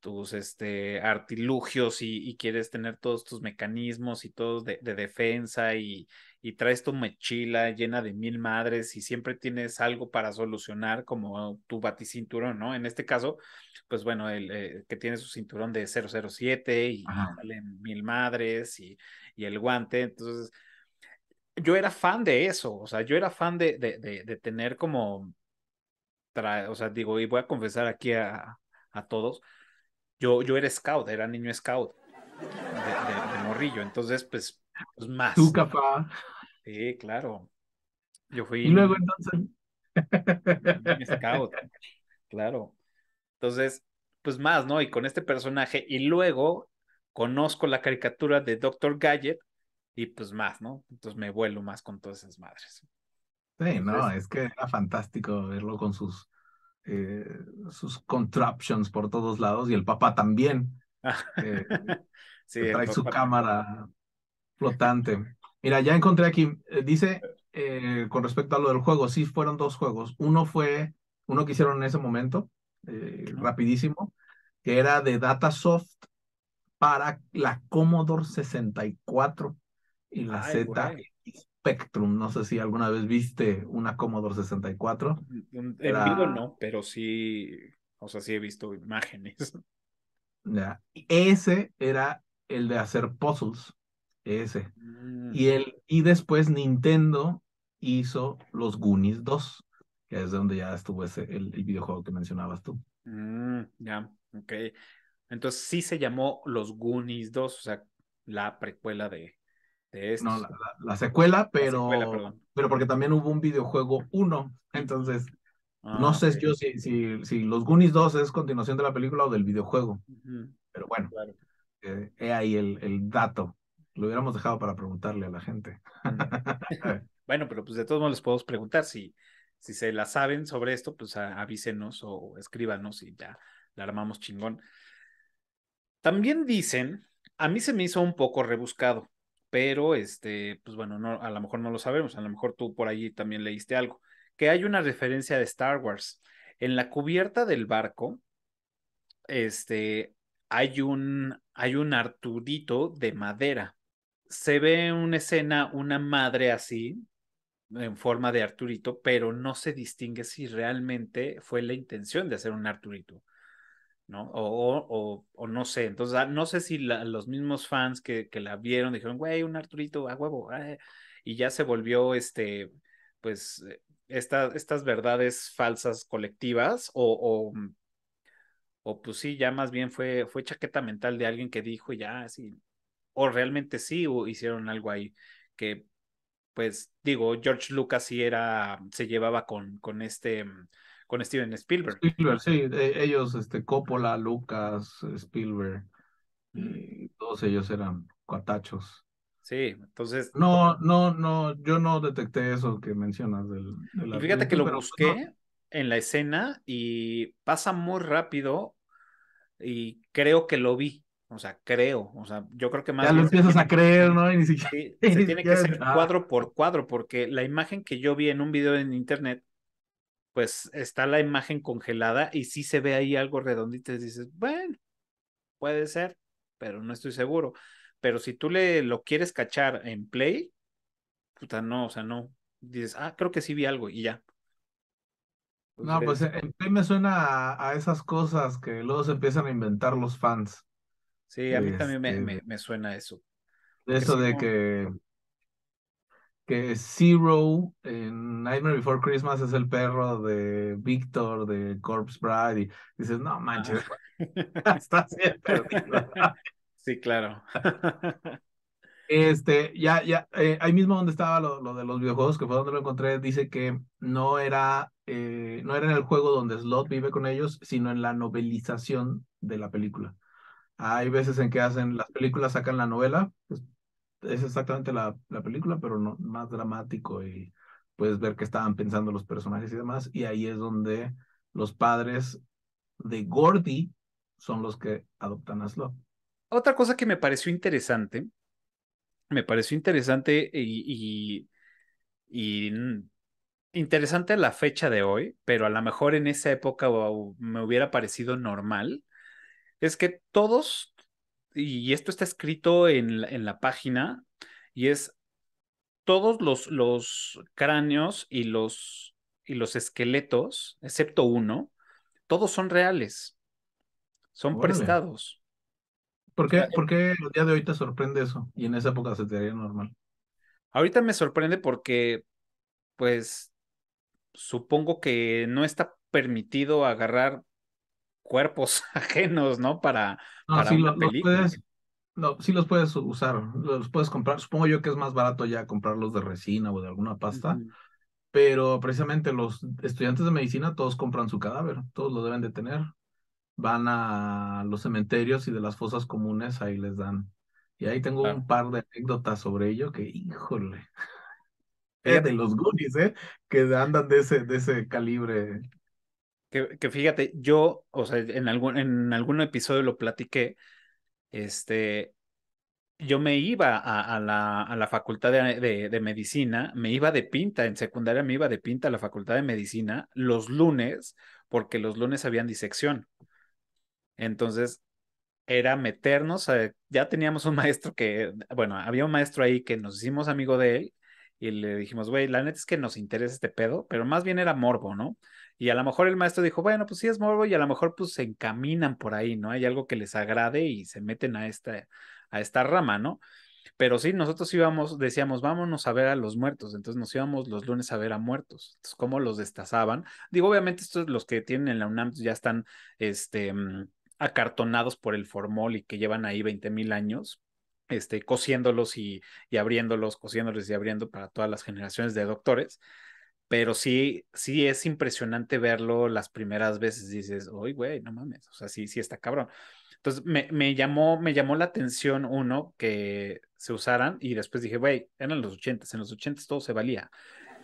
tus este, artilugios y, quieres tener todos tus mecanismos y todos de, defensa y, traes tu mechila llena de mil madres y siempre tienes algo para solucionar como tu baticinturón, ¿no? En este caso, pues bueno, el eh, que tiene su cinturón de 007 y mil madres y, y el guante, entonces yo era fan de eso, o sea, yo era fan de, de, tener como, o sea, digo, y voy a confesar aquí a, todos, yo, yo era scout, era niño scout de, morrillo, entonces, pues, pues más. Tú, Sí, claro. Yo fui. Y luego entonces. scout, claro. Entonces, pues más, ¿no? Y con este personaje, y luego conozco la caricatura de Doctor Gadget y pues más, ¿no? Entonces me vuelo más con todas esas madres. Sí, no, es que era fantástico verlo con sus, eh, sus contraptions por todos lados y el papá también. *laughs* Eh, trae su cámara flotante. Mira, ya encontré aquí, eh, dice con respecto a lo del juego, sí fueron dos juegos. Uno fue, uno que hicieron en ese momento, rapidísimo, que era de Datasoft para la Commodore 64 y la Z Spectrum. No sé si alguna vez viste una Commodore 64. Mm, mm, en vivo no, pero sí, o sea, sí he visto imágenes. Ya. Ese era el de hacer puzzles. Ese. Y, mm. el, y después Nintendo hizo los Goonies 2, que es donde ya estuvo ese, el, videojuego que mencionabas tú. ya, ok. Entonces sí se llamó los Goonies 2, o sea, la precuela de, no, la, secuela, pero, pero porque también hubo un videojuego 1. Entonces, ah, no sé yo si, si, los Goonies 2 es continuación de la película o del videojuego. Pero bueno, eh, he ahí el, dato. Lo hubiéramos dejado para preguntarle a la gente. *laughs* bueno, pero pues de todos modos les podemos preguntar si, si se la saben sobre esto, pues avísenos o escríbanos y ya la armamos chingón. También dicen, a mí se me hizo un poco rebuscado pero este, pues bueno, no, a lo mejor no lo sabemos, a lo mejor tú por allí también leíste algo, que hay una referencia de Star Wars. En la cubierta del barco, este, hay un, hay un Arturito de madera. Se ve en una escena, una madre así, en forma de Arturito, pero no se distingue si realmente fue la intención de hacer un Arturito. ¿no? O, o, no sé, entonces ah, no sé si los mismos fans que, que, la vieron dijeron, güey, un Arturito a huevo, eh", y ya se volvió este, pues, eh, estas verdades falsas colectivas o, mm, o pues sí, ya más bien fue, fue chaqueta mental de alguien que dijo ya, sí, o realmente sí o hicieron algo ahí que, pues digo, George Lucas sí era, se llevaba con, con este mm, con Steven Spielberg. Spielberg, sí, ellos, este, Coppola, Lucas, Spielberg, todos ellos eran cuatachos. Sí, entonces. No, pues no, no, yo no detecté eso que mencionas del. fíjate que lo busqué en la escena y pasa muy rápido y creo que lo vi. O sea, creo, o sea, yo creo que más. Ya lo empiezas a creer, ¿no? Y ni Sí, *laughs* tiene que ser ah". cuadro por cuadro, porque la imagen que yo vi en un video en internet pues está la imagen congelada y sí se ve ahí algo redondito y dices, bueno, puede ser, pero no estoy seguro. Pero si tú le lo quieres cachar en play, puta, no, o sea, no. Dices, ah, creo que sí vi algo y ya. Pues, no, pues en play me suena a, esas cosas que luego se empiezan a inventar los fans. Sí, a mí también me, este suena eso. Eso de que que Zero en Nightmare Before Christmas es el perro de Victor de Corpse Bride y dices, no manches, *laughs* bien *laughs* perdido. sí, claro. *laughs* Este, ya, ya, eh, ahí mismo donde estaba lo, de los videojuegos, que fue donde lo encontré, dice que no era, eh, no era en el juego donde Slot vive con ellos, sino en la novelización de la película. Hay veces en que hacen, las películas sacan la novela, pues, es exactamente la, película, pero no, más dramático y puedes ver qué estaban pensando los personajes y demás. Y ahí es donde los padres de Gordy son los que adoptan a Slo. Otra cosa que me pareció interesante, me pareció interesante y, y, y interesante a la fecha de hoy, pero a lo mejor en esa época me hubiera parecido normal, es que todos y esto está escrito en la, en la página, y es todos los, los cráneos y los, y los esqueletos, excepto uno, todos son reales, son prestados. ¿Por qué, ¿Por qué el día de hoy te sorprende eso y en esa época se te haría normal? Ahorita me sorprende porque, pues, supongo que no está permitido agarrar cuerpos *laughs* ajenos, ¿no? Para, no, si película. Los puedes, no, sí los puedes usar, los puedes comprar. Supongo yo que es más barato ya comprarlos de resina o de alguna pasta, pero precisamente los estudiantes de medicina todos compran su cadáver, todos lo deben de tener. Van a los cementerios y de las fosas comunes ahí les dan. Y ahí tengo un par de anécdotas sobre ello que, híjole, de eh, los Goonies, ¿eh? Que andan de ese, de ese calibre. Que, fíjate, yo, o sea, en algún, en algún episodio lo platiqué, este, yo me iba a, la, a la, facultad de, medicina, me iba de pinta, en secundaria me iba de pinta a la facultad de medicina los lunes, porque los lunes habían disección. Entonces, era meternos, ya teníamos un *laughs* maestro que, bueno, había un maestro ahí que nos hicimos amigo de él y le dijimos, güey, la neta es que nos interesa este pedo, pero más bien era morbo, ¿no? Y a lo mejor el maestro dijo, bueno, pues sí es morbo y a lo mejor pues se encaminan por ahí, ¿no? Hay algo que les agrade y se meten a esta, a esta rama, ¿no? Pero sí, nosotros íbamos, decíamos, vámonos a ver a los muertos. Entonces nos íbamos los lunes a ver a muertos. Entonces, ¿cómo los destazaban? Digo, obviamente, estos los que tienen en la UNAM pues, ya están este, mm, acartonados por el formol y que llevan ahí 20 mil años. Este, cosiéndolos y, abriéndolos, cosiéndolos y abriendo para todas las generaciones de doctores pero sí, sí es impresionante verlo las primeras veces. Dices, uy, güey, no mames, o sea, sí, sí está cabrón. Entonces me, me, llamó, me llamó la atención uno que se usaran y después dije, güey, eran los ochentas, en los ochentas todo se valía.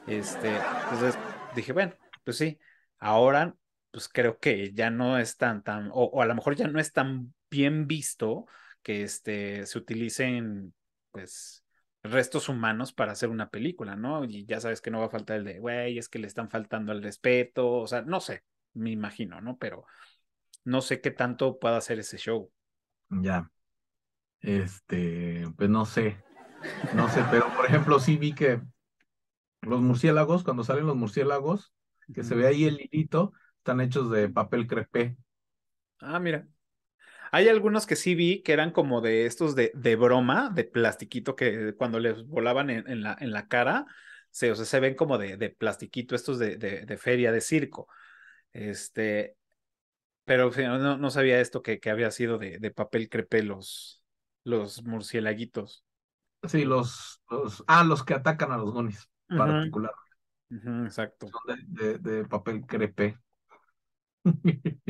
Este, entonces dije, bueno, pues sí, ahora pues creo que ya no es tan, o, o a lo mejor ya no es tan bien visto que este, se utilicen, pues, restos humanos para hacer una película, ¿no? Y ya sabes que no va a faltar el de, güey, es que le están faltando el respeto, o sea, no sé, me imagino, ¿no? Pero no sé qué tanto pueda hacer ese show. Ya. Este, pues no sé, no sé, pero por ejemplo sí vi que los murciélagos, cuando salen los murciélagos, que se ve ahí el hilito, están hechos de papel crepé. Ah, mira. Hay algunos que sí vi que eran como de estos de, de broma, de plastiquito que cuando les volaban en, la, en la cara, se, se ven como de, de plastiquito estos de, de, feria, de circo. Este, pero no, no sabía esto que, que había sido de, papel crepe los, los murciélaguitos. Sí, los, los, ah, los que atacan a los gonis, en particular. exacto. Son de, de papel crepé. *laughs*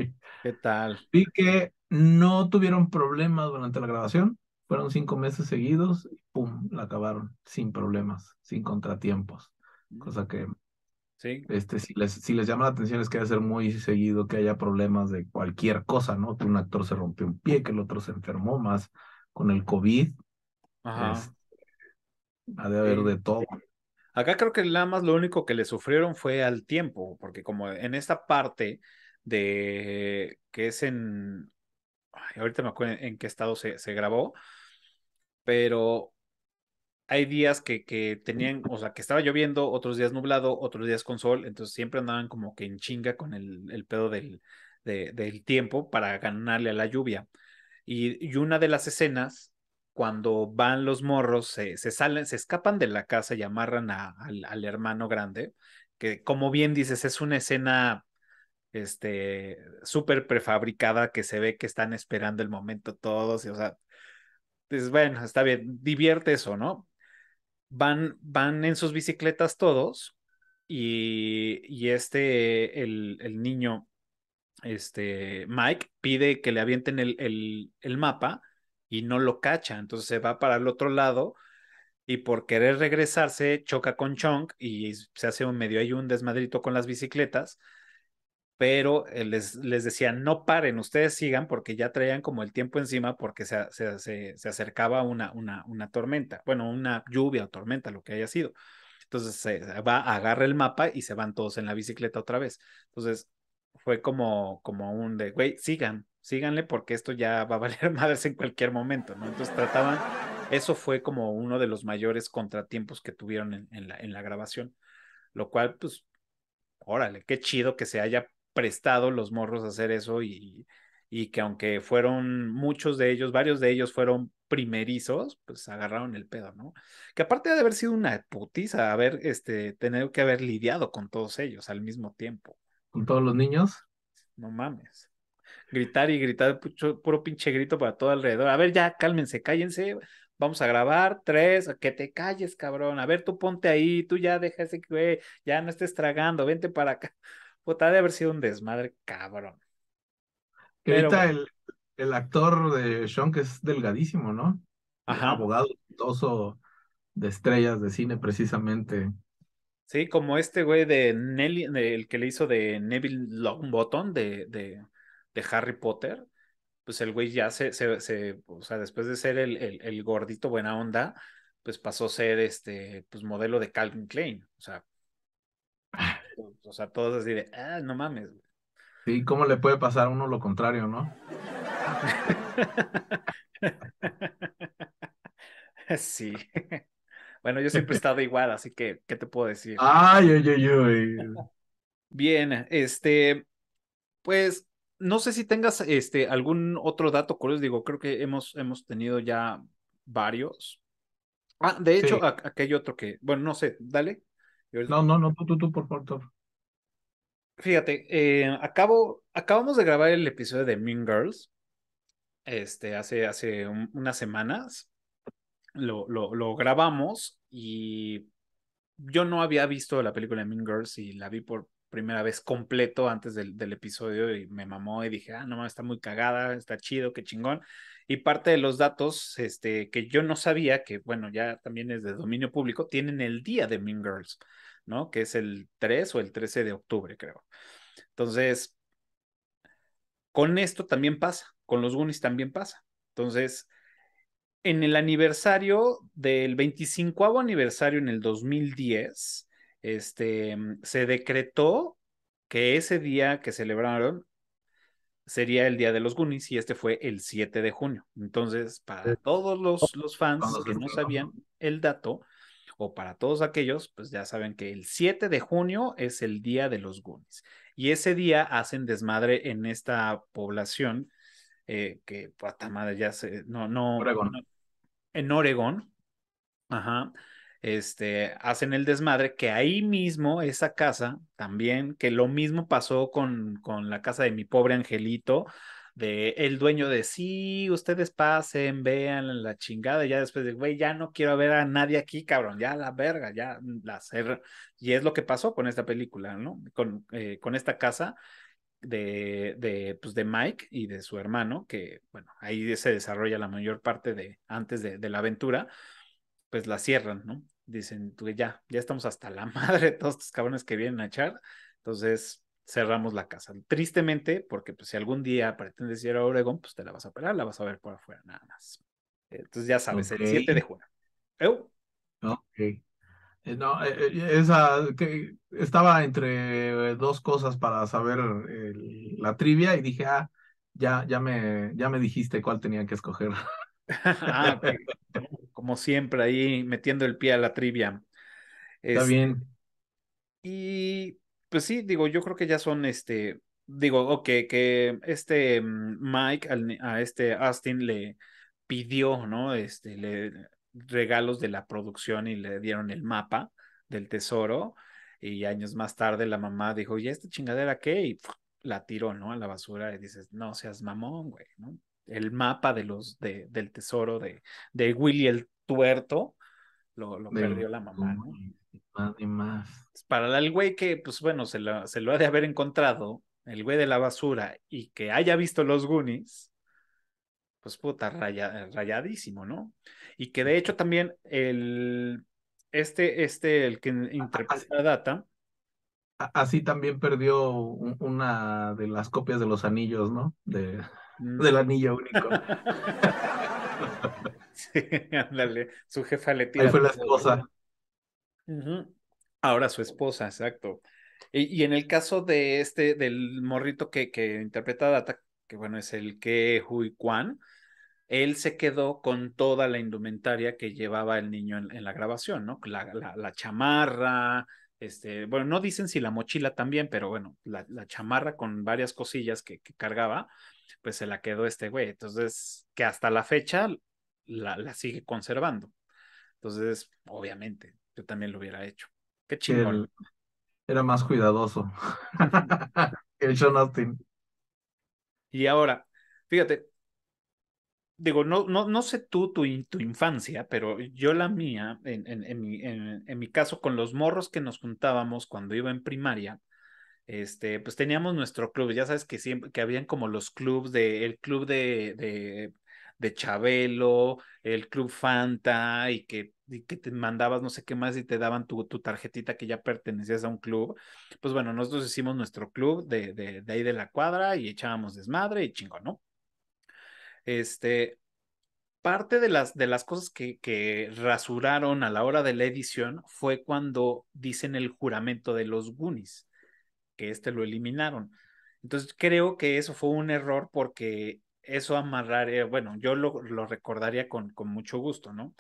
¿Qué tal? Vi que no tuvieron problemas durante la grabación. Fueron cinco meses seguidos y pum, la acabaron sin problemas, sin contratiempos. Mm. Cosa que Sí. Este, si les, si les llama la atención es que debe ser muy seguido que haya problemas de cualquier cosa, ¿no? Que un actor se rompió un pie, que el otro se enfermó más con el COVID. Ajá. Este, ha de haber de todo. Acá creo que nada más lo único que le sufrieron fue al tiempo, porque como en esta parte de que es en, ahorita me acuerdo en qué estado se, grabó, pero hay días que, tenían, o sea, que estaba lloviendo, otros días nublado, otros días con sol, entonces siempre andaban como que en chinga con el, pedo del, del, tiempo para ganarle a la lluvia. Y, una de las escenas, cuando van los morros, se, salen, se escapan de la casa y amarran al, hermano grande, que como bien dices, es una escena este, súper prefabricada que se ve que están esperando el momento todos, y, o sea, pues bueno, está bien, divierte eso, ¿no? Van, van en sus bicicletas todos y, este, el, niño, este, Mike, pide que le avienten el, el, mapa y no lo cacha, entonces se va para el otro lado y por querer regresarse choca con Chong y se hace un medio hay un desmadrito con las bicicletas pero eh, les, les decía, no paren, ustedes sigan porque ya traían como el tiempo encima porque se, se, acercaba una, una, una, tormenta, bueno, una lluvia o tormenta, lo que haya sido. Entonces se va, agarra el mapa y se van todos en la bicicleta otra vez. Entonces fue como, como un de, güey, sigan, síganle porque esto ya va a *laughs* valer madres en cualquier momento, ¿no? Entonces trataban, eso fue como uno de los mayores contratiempos que tuvieron en la, en la grabación, lo cual pues órale, qué chido que se haya prestado los morros a hacer eso y, y que aunque fueron muchos de ellos, varios de ellos fueron primerizos, pues agarraron el pedo, ¿no? Que aparte de haber sido una putiza, haber, este, tener que haber lidiado con todos ellos al mismo tiempo. ¿Con todos los niños? No mames. Gritar y gritar, puro, pinche grito para todo alrededor. A ver, ya, cálmense, cállense, vamos a grabar, tres, que te calles, cabrón. A ver, tú ponte ahí, tú ya deja que güey, ya no estés tragando, vente para acá. Puta, pues, de haber sido un desmadre cabrón. el, actor de Sean, que es delgadísimo, ¿no? Ajá. abogado de estrellas de cine, precisamente. Sí, como este güey de Nelly, el que le hizo de Neville Longbottom de, de, de Harry Potter. Pues el güey ya se, se, o sea, después de ser el, el, el gordito buena onda, pues pasó a ser este, pues modelo de Calvin Klein. O sea, o sea, todos así de, ah, no mames. Sí, ¿cómo le puede pasar a uno lo contrario, no? *laughs* sí. Bueno, yo siempre he estado igual, así que, ¿qué te puedo decir? Ay, ay, ay, ay. Bien, este, pues, no sé si tengas, este, algún otro dato les digo, creo que hemos, hemos tenido ya varios. Ah, de hecho, aquel aquí hay otro que, bueno, no sé, dale. No, no, no, tú, tú, tú, por favor fíjate, eh, acabo, acabamos de grabar el episodio de Mean Girls este, hace, hace unas semanas. Lo, lo, lo, grabamos y yo no había visto la película de Mean Girls y la vi por primera vez completo antes del, del episodio y me mamó y dije, ah, no, mames está muy cagada, está chido, qué chingón. Y parte de los datos este, que yo no sabía, que bueno, ya también es de dominio público, tienen el día de Mean Girls. ¿no? Que es el 3 o el 13 de octubre, creo. Entonces, con esto también pasa, con los Goonies también pasa. Entonces, en el aniversario del 25 aniversario en el 2010, este, se decretó que ese día que celebraron sería el día de los Goonies y este fue el 7 de junio. Entonces, para todos los, los fans que no sabían el dato, para todos aquellos, pues ya saben que el 7 de junio es el día de los Goonies. Y ese día hacen desmadre en esta población eh, que, puta pues, madre, ya se. No, no. en Oregón. Ajá. Este, hacen el desmadre, que ahí mismo, esa casa también, que lo mismo pasó con, con la casa de mi pobre angelito, de el dueño de sí, ustedes pasen, vean la chingada, ya después de, güey, ya no quiero ver a nadie aquí, cabrón, ya la verga, ya la cerra. Y es lo que pasó con esta película, ¿no? Con, eh, con esta casa de, pues de Mike y de su hermano, que, bueno, ahí se desarrolla la mayor parte de, antes de, la aventura, pues la cierran, ¿no? Dicen, tú ya, ya estamos hasta la *laughs* madre de todos estos cabrones que vienen a echar. Entonces, cerramos la casa. Tristemente, porque pues, si algún día pretendes ir a Oregón, pues te la vas a operar, la vas a ver por afuera, nada más. Entonces ya sabes, el 7 de junio. Eh, no, eh, eh, esa que estaba entre dos cosas para saber la trivia y dije, ah, ya, ya me, ya me dijiste cuál tenía que escoger. Ah, Como siempre, ahí metiendo el pie a la trivia. Está bien. Y pues sí, digo, yo creo que ya son este, digo, ok, que este mm, Mike a este Austin le pidió, ¿no? Este, le regalos de la producción y le dieron el mapa del tesoro y años más tarde la mamá dijo, ¿y esta chingadera qué? Y la tiró, ¿no? A la basura y dices, no seas mamón, güey, ¿no? El mapa de los, de, del tesoro de, de Willy el tuerto lo, perdió la mamá, ¿no? más. Pues, para el güey que, pues bueno, se lo, se lo ha de haber encontrado, el güey de la basura, y que haya visto los Goonies, pues puta, rayadísimo, ¿no? Y que de hecho también el, este, este, el que ah, ah, interpreta la Data. Así también perdió una de las copias de los anillos, ¿no? De, mm. Del anillo único. *laughs* sí, ándale, su jefa le tira. Ahí fue la esposa. Ahora su esposa, exacto. Y, y, en el caso de este, del morrito que, que interpreta Data, que bueno, es el que Hui Kwan, él se quedó con toda la indumentaria que llevaba el niño en, la grabación, ¿no? La, chamarra, este, bueno, no dicen si la mochila también, pero bueno, la, chamarra con varias cosillas que, cargaba, pues se la quedó este güey. Entonces, que hasta la fecha la, la sigue conservando. Entonces, obviamente, también lo hubiera hecho. Qué chingón. era más cuidadoso *laughs* el Sean Y ahora, fíjate, digo, no, no, no sé tú tu, tu infancia, pero yo la mía, en, en, mi, en, mi caso, con los morros que nos juntábamos cuando iba en primaria, este, pues teníamos nuestro club, ya sabes que siempre, que habían como los clubs de, el club de, de, de Chabelo, el club Fanta, y que y que te mandabas no sé qué más y te daban tu, tu tarjetita que ya pertenecías a un club. Pues bueno, nosotros hicimos nuestro club de, de, de ahí de la cuadra y echábamos desmadre y chingo, ¿no? Este, parte de las, de las cosas que, que, rasuraron a la hora de la edición fue cuando dicen el juramento de los Goonies, que este lo eliminaron. Entonces creo que eso fue un error porque eso amarraría, eh, bueno, yo lo, lo recordaría con, con, mucho gusto, ¿no?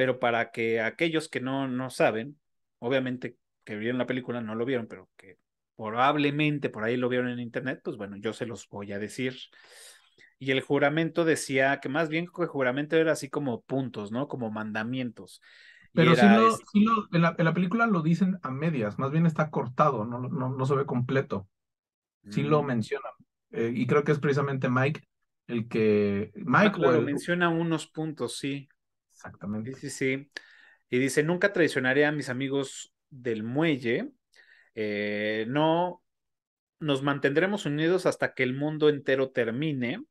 pero para que aquellos que no, no saben, obviamente que vieron la película no lo vieron, pero que probablemente por ahí lo vieron en internet, pues bueno, yo se los voy a decir. Y el juramento decía que más bien el juramento era así como puntos, ¿no? Como mandamientos. Pero si lo, este en, la, película lo dicen a medias, más bien está cortado, no, no, se ve completo. Sí lo mm. mencionan. Eh, y creo que es precisamente Mike el que... Mike ah, menciona unos puntos, sí. Exactamente. Sí, sí, Y dice, nunca traicionaré a mis amigos del muelle. Eh, no, nos mantendremos unidos hasta que el mundo entero termine.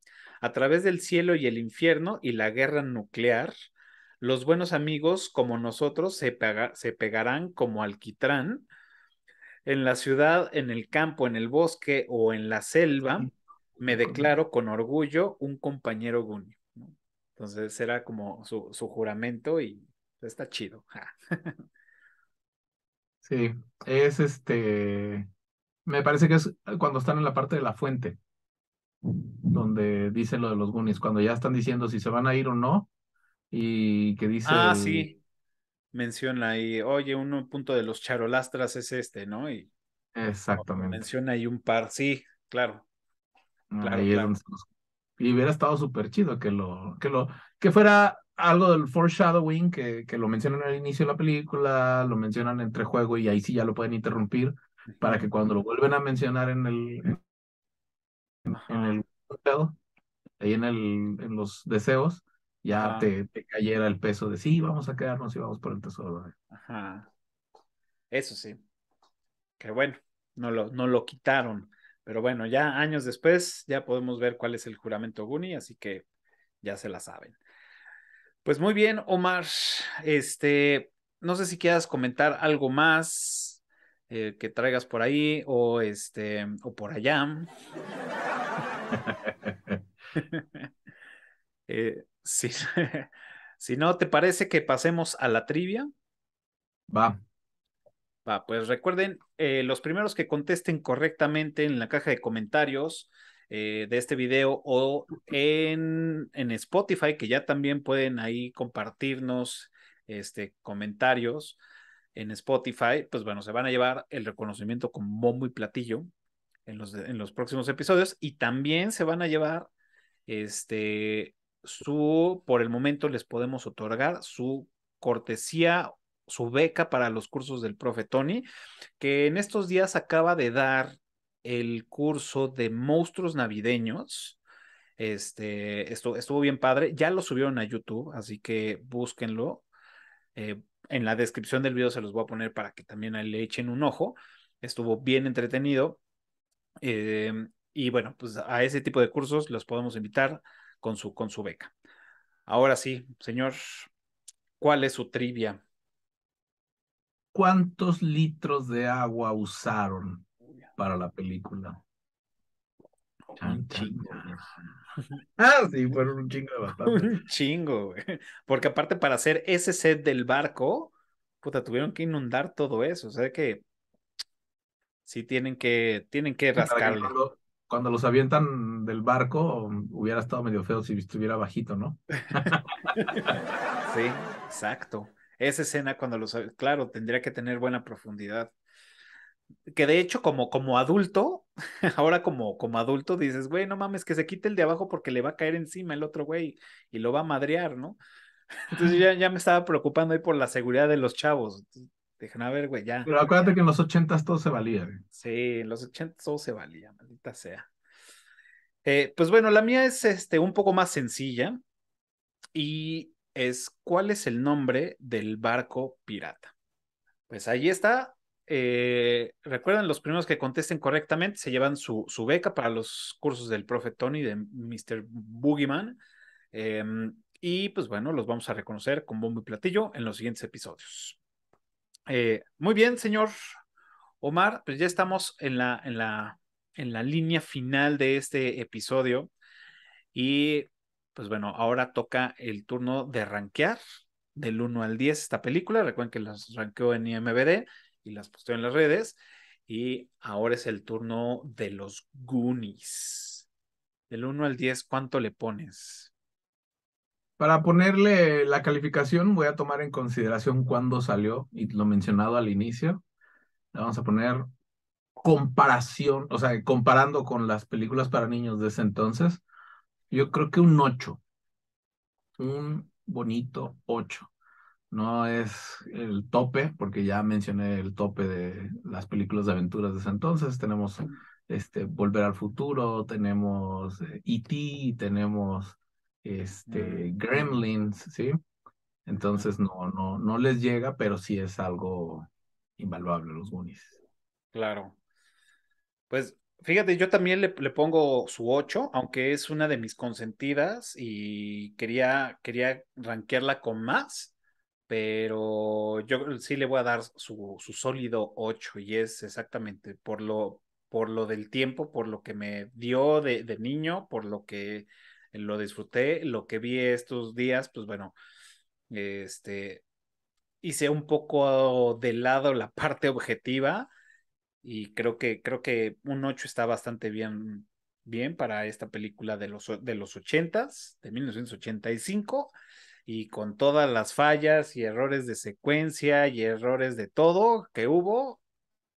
A través del cielo y el infierno y la guerra nuclear, los buenos amigos como nosotros se, se pegarán como alquitrán en la ciudad, en el campo, en el bosque o en la selva, me declaro con orgullo un compañero Guni. Entonces era como su, juramento y está chido. Sí, es este, me parece que es cuando están en la parte de la fuente, donde dicen lo de los Goonies, cuando ya están diciendo si se van a ir o no, y que dice... Ah, sí, menciona ahí, oye, un punto de los charolastras es este, ¿no? Y Exactamente. Menciona ahí un par, sí, claro. claro, ahí y hubiera estado súper chido que lo, que lo, que fuera algo del foreshadowing, que, que lo mencionan al inicio de la película, lo mencionan entre juego y ahí sí ya lo pueden interrumpir para que cuando lo vuelven a mencionar en el, en, el ahí en, el, en los deseos, ya te, cayera el peso de sí, vamos a quedarnos y vamos por el tesoro. Ajá. Eso sí. Que bueno, no lo, no lo quitaron. Pero bueno, ya años después ya podemos ver cuál es el juramento Guni, así que ya se la saben. Pues muy bien, Omar. Este, no sé si quieras comentar algo más eh, que traigas por ahí o este o por allá. *laughs* Eh, *laughs* si no te parece que pasemos a la trivia. Va pues recuerden, eh, los primeros que contesten correctamente en la caja de comentarios eh, de este video o en, Spotify, que ya también pueden ahí compartirnos este, comentarios en Spotify, pues bueno, se van a llevar el reconocimiento con bombo y platillo en los, en los próximos episodios y también se van a llevar este su, por el momento les podemos otorgar su cortesía su beca para los cursos del profe Tony, que en estos días acaba de dar el curso de monstruos navideños. Este, esto, estuvo bien padre. Ya lo subieron a YouTube, así que búsquenlo. Eh, en la descripción del video se los voy a poner para que también le echen un ojo. Estuvo bien entretenido. Eh, y bueno, pues a ese tipo de cursos los podemos invitar con su, con su beca. Ahora sí, señor, ¿cuál es su trivia? cuántos litros de agua usaron para la película. Un chingo, *laughs* ah, sí, fueron un chingo de bastante. *laughs* Un chingo, güey. Porque aparte para hacer ese set del barco, puta, tuvieron que inundar todo eso. O sea que sí tienen que, tienen que rascarle. cuando, los avientan del barco, um, hubiera estado medio feo si estuviera bajito, ¿no? *laughs* sí, exacto. Esa escena cuando los... Claro, tendría que tener buena profundidad. Que de hecho, como, como adulto, *laughs* ahora como, como adulto dices, güey, no mames, que se quite el de abajo porque le va a caer encima el otro güey y lo va a madrear, ¿no? *laughs* Entonces ya, ya me estaba preocupando ahí por la seguridad de los chavos. Dejen a ver, güey, ya. Pero acuérdate que en los ochentas todo se valía. Sí, en los ochentas todo se valía, maldita sea. Eh, pues bueno, la mía es este, un poco más sencilla. Y es cuál es el nombre del barco pirata. Pues ahí está. Eh, recuerden, los primeros que contesten correctamente se llevan su, beca para los cursos del profe Tony, de Mr. Boogeyman. Em, y pues bueno, los vamos a reconocer con bombo y platillo en los siguientes episodios. Eh, muy bien, señor Omar, pues ya estamos en la, en la, en la línea final de este episodio. Y pues bueno, ahora toca el turno de rankear del 1 al 10 esta película. Recuerden que las ranqueó en IMBD y las posteó en las redes. Y ahora es el turno de los Goonies. Del 1 al 10, ¿cuánto le pones? Para ponerle la calificación, voy a tomar en consideración cuándo salió y lo mencionado al inicio. Le vamos a poner comparación, o sea, comparando con las películas para niños de ese entonces, yo creo que un 8. Un bonito 8. No es el tope, porque ya mencioné el tope de las películas de aventuras de ese entonces. Tenemos este, Volver al Futuro, tenemos E.T., eh, e tenemos este, mm. Gremlins, ¿sí? Entonces no, no, no les llega, pero sí es algo invaluable los Goonies. Claro. Pues Fíjate, yo también le, le, pongo su 8, aunque es una de mis consentidas y quería, quería rankearla con más, pero yo sí le voy a dar su, su sólido 8 y es exactamente por lo, por lo del tiempo, por lo que me dio de, de niño, por lo que lo disfruté, lo que vi estos días, pues bueno, este, hice un poco de lado la *laughs* parte objetiva y creo que, creo que un 8 está bastante bien, bien para esta película de los, de los 80s, de 1985, y con todas las fallas y errores de secuencia y errores de todo que hubo,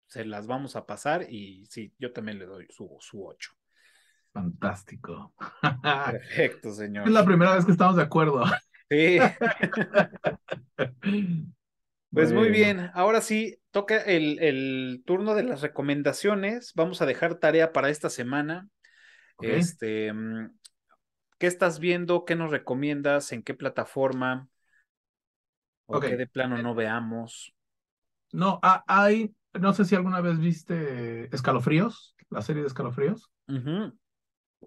se las vamos a pasar y sí, yo también le doy su, su 8. Fantástico. Perfecto, *laughs* señor. Es la primera vez que estamos de acuerdo. Sí. *laughs* pues muy bien, ahora sí, toca el, turno de las recomendaciones. Vamos a dejar tarea para esta semana. Este, mm, ¿qué estás viendo? ¿Qué nos recomiendas? ¿En qué plataforma? ¿O qué de plano eh, no veamos? No, hay, no sé si alguna vez viste Escalofríos, la serie de Escalofríos.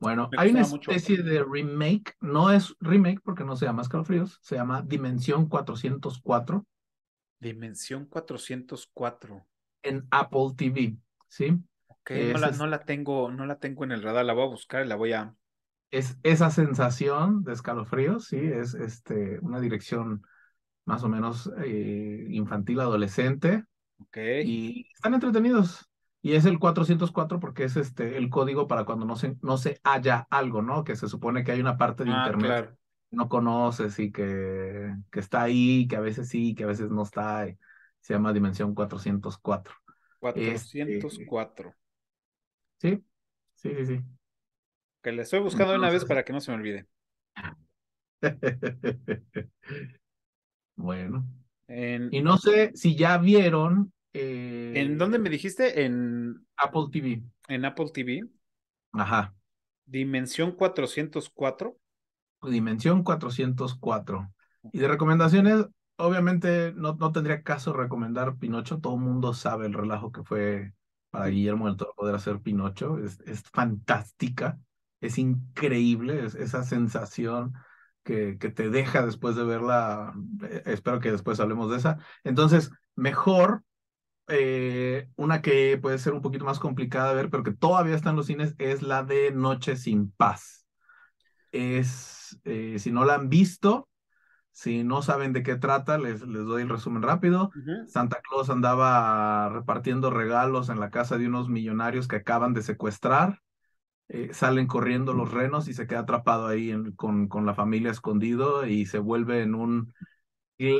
Bueno, hay una especie de remake, no es remake porque no se llama Escalofríos, se llama Dimensión 404 Dimensión 404. En Apple TV, ¿sí? Ok, no, la, tengo, no la tengo en el radar, la voy a buscar y la voy a... Es esa sensación de escalofrío, sí, es este, una dirección más o menos eh, infantil, adolescente. Ok. Y están entretenidos, y es el 404 porque es este el código para cuando no se, no se haya algo, ¿no? Que se supone que hay una parte de ah, internet claro no conoces y que, que, está ahí, que a veces sí, que a veces no está. Se llama Dimensión 404. 404. Este, sí, sí, sí, sí. Que le estoy buscando una vez para que no se me olvide. *laughs* bueno. Y no sé si ya vieron. Eh, ¿En dónde me dijiste? En Apple TV. En Apple TV. Ajá. Dimensión 404 dimensión 404. Y de recomendaciones, obviamente no, tendría caso recomendar Pinocho, todo el mundo sabe el relajo que fue para Guillermo del Toro poder hacer Pinocho, es, es fantástica, es increíble es, esa sensación que, que te deja después de verla, eh, espero que después hablemos de esa. Entonces, mejor eh, una que puede ser un poquito más complicada de ver, pero que todavía está en los cines, es la de Noche sin Paz es, eh, si no la han visto, si no saben de qué trata, les, les doy el resumen rápido. Santa Claus andaba repartiendo regalos en la casa de unos millonarios que acaban de secuestrar. Eh, salen corriendo los renos y se queda atrapado ahí con, con la familia escondido y se vuelve en un,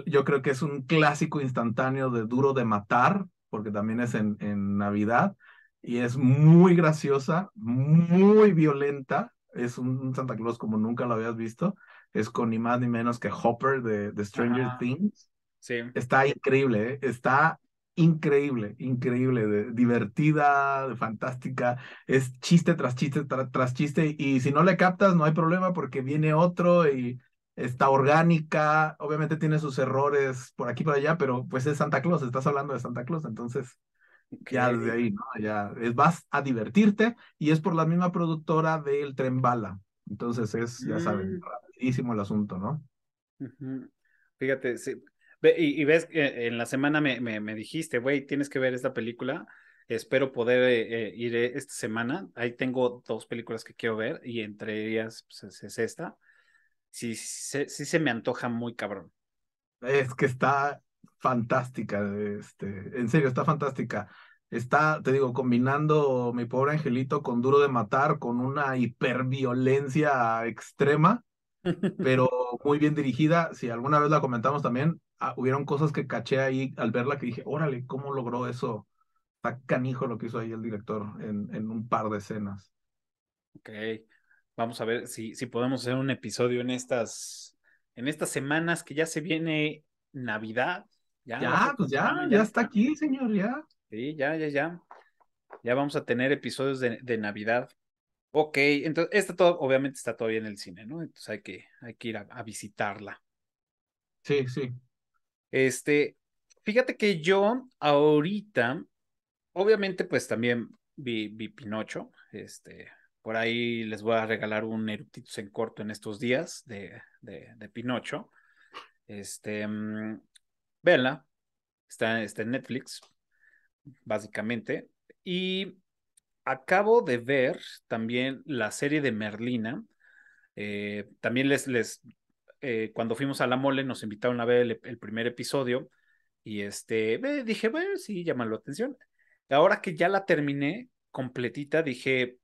yo creo que es un clásico instantáneo de duro de matar, porque también es en, en Navidad, y es muy graciosa, muy violenta, es un Santa Claus como nunca lo habías visto. Es con ni más ni menos que Hopper de, de Stranger Things. Está increíble, ¿eh? está increíble, increíble, divertida, fantástica. Es chiste tras chiste tras chiste. Y si no le captas, no hay problema porque viene otro y está orgánica. Obviamente tiene sus errores por aquí y por allá, pero pues es Santa Claus, estás hablando de Santa Claus, entonces ya desde ahí, ¿no? Ya es, vas a divertirte y es por la misma productora del Tren Bala. Entonces es, ya saben, mm. rapidísimo el asunto, ¿no? Fíjate, sí. y, ves, que en la semana me, me, dijiste, güey, tienes que ver esta película. Espero poder eh, eh, ir eh, esta semana. Ahí tengo dos películas que quiero ver y entre ellas pues, es, esta. si sí, sí se me antoja muy cabrón. Es que está, fantástica, este, en serio, está fantástica. Está, te digo, combinando mi pobre angelito con Duro de Matar, con una hiperviolencia extrema, *laughs* pero muy bien dirigida. Si alguna vez la comentamos también, ah, hubieron cosas que caché ahí al verla que dije, órale, ¿cómo logró eso? Está canijo lo que hizo ahí el director en, en un par de escenas. Ok, vamos a ver si, si podemos hacer un episodio en estas, en estas semanas que ya se viene Navidad ya, pues ya, ya, está aquí, señor, ya. Sí, ya, ya, ya. Ya vamos a tener episodios de, Navidad. Ok, entonces, esta todo, obviamente está todavía en el cine, ¿no? Entonces hay que, hay que ir a, visitarla. Sí, sí. Este, fíjate que yo ahorita, obviamente, pues también vi, Pinocho, este, por ahí les voy a regalar un eructitus en corto en estos días de, de Pinocho. Este, mm, Vela, Está, en Netflix, básicamente. Y acabo de ver también la serie de Merlina. Eh, también les, les eh, cuando fuimos a la mole, nos invitaron a ver el, primer episodio. Y este, dije, bueno, sí, llama la atención. Ahora que ya la terminé completita, dije,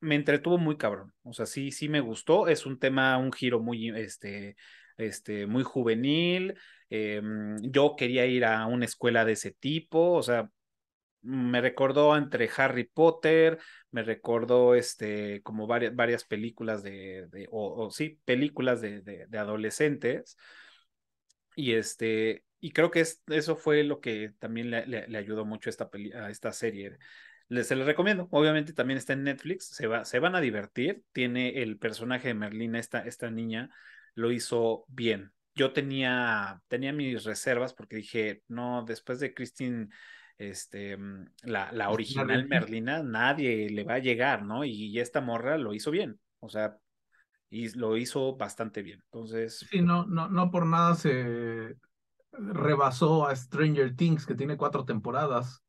me entretuvo muy cabrón. O sea, sí, sí me gustó. Es un tema, un giro muy, este, este, muy juvenil. Em, yo quería ir a una escuela de ese tipo, o sea, me recordó entre Harry Potter, me recordó este, como varias, varias películas de, o, sí, películas de, adolescentes. Y este, y creo que eso fue lo que también le, ayudó mucho a esta, esta serie. Les, se les recomiendo, obviamente también está en Netflix, se, se van a divertir, tiene el personaje de Merlina, esta, esta niña, lo hizo bien, yo tenía, tenía mis reservas porque dije, no, después de Christine, este, mm, la, la pues, original Merlina, nadie le va a llegar, ¿no? Y, esta morra lo hizo bien, o sea, y lo hizo bastante bien. Entonces. Sí, no, no, no por nada se rebasó a Stranger Things, que tiene cuatro temporadas,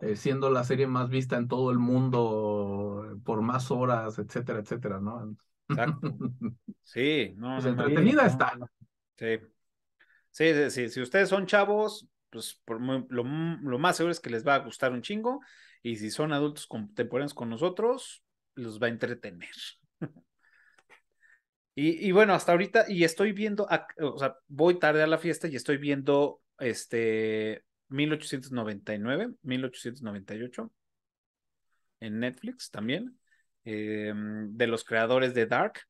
eh, siendo la serie más vista en todo el mundo por más horas, etcétera, etcétera, ¿no? *laughs* Sí, no. Pues entretenida está. Sí. Si ustedes son chavos, pues lo, más seguro es que les va a gustar un chingo. Y si son adultos contemporáneos con nosotros, los va a entretener. *laughs* y, bueno, hasta ahorita, y estoy viendo, o sea, voy tarde a la fiesta y estoy viendo este 1899, 1898 en Netflix también, eh, de los creadores de Dark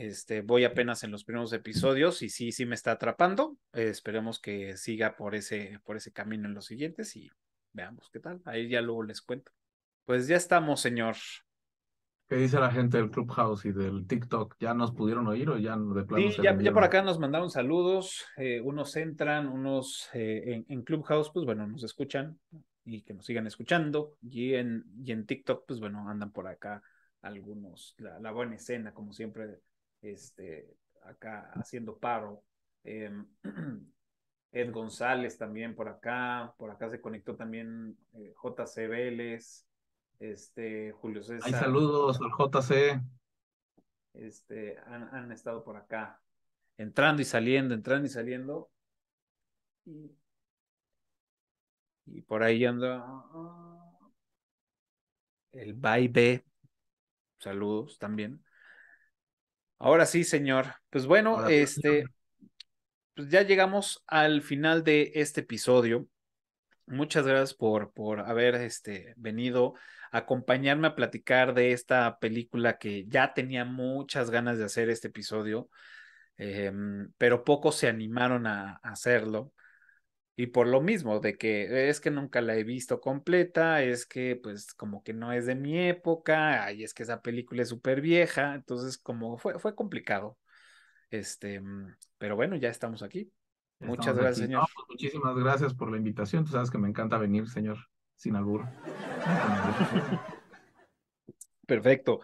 este, voy apenas en los primeros episodios y sí, sí me está atrapando. Eh, esperemos que siga por ese, por ese camino en los siguientes y veamos qué tal. Ahí ya luego les cuento. Pues ya estamos, señor. ¿Qué dice la gente del Clubhouse y del TikTok? ¿Ya nos pudieron oír o ya de plano? Sí, ya, por acá nos mandaron saludos. Eh, unos entran, unos eh, en, Clubhouse, pues bueno, nos escuchan y que nos sigan escuchando. Y en, y en TikTok, pues bueno, andan por acá algunos. La, la buena escena, como siempre este, acá haciendo paro. Em, *clears throat* Ed González también por acá, por acá se conectó también eh, JC Vélez, este, Julio César. Hay saludos al JC. Este, han, estado por acá, entrando y saliendo, entrando y saliendo. Y, por ahí anda ah, ah. el Bye Saludos también. Ahora sí, señor. Pues bueno, este, pues ya llegamos al final de este episodio. Muchas gracias por, por haber este, venido a acompañarme a platicar de esta película que ya tenía muchas ganas de hacer este episodio, em, pero pocos se animaron a hacerlo. Y por lo mismo, de que es que nunca la he visto completa, es que pues como que no es de mi época, y es que esa película es súper vieja, entonces como fue, fue complicado. Este, mm, pero bueno, ya estamos aquí. Muchas gracias, señor. Pues, muchísimas gracias por la invitación. Tú sabes que me encanta venir, señor, sin *laughs* Perfecto.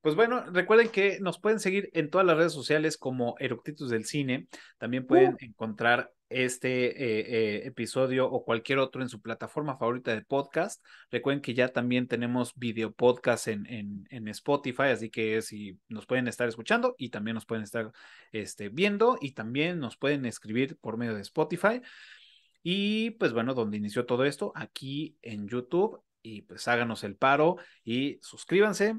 Pues bueno, recuerden que nos pueden seguir en todas las redes sociales como Eructitus del Cine. También pueden uh. encontrar este eh, eh, episodio o cualquier otro en su plataforma favorita de podcast. Recuerden que ya también tenemos video podcast en, en, Spotify, así que si nos pueden estar escuchando y también nos pueden estar este, viendo y también nos pueden escribir por medio de Spotify. Y pues bueno, donde inició todo esto, aquí en YouTube. Y pues háganos el paro y suscríbanse,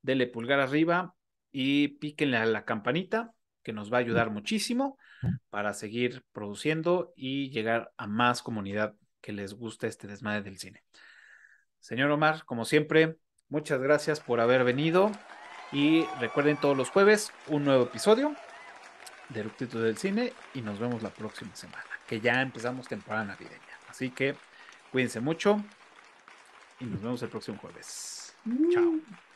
denle pulgar arriba y píquenle a la campanita que nos va a ayudar muchísimo para seguir produciendo y llegar a más comunidad que les guste este desmadre del cine. Señor Omar, como siempre, muchas gracias por haber venido y recuerden todos los jueves un nuevo episodio de Eructito del Cine y nos vemos la próxima semana, que ya empezamos temporada navideña. Así que cuídense mucho y nos vemos el próximo jueves. Mm. Chao.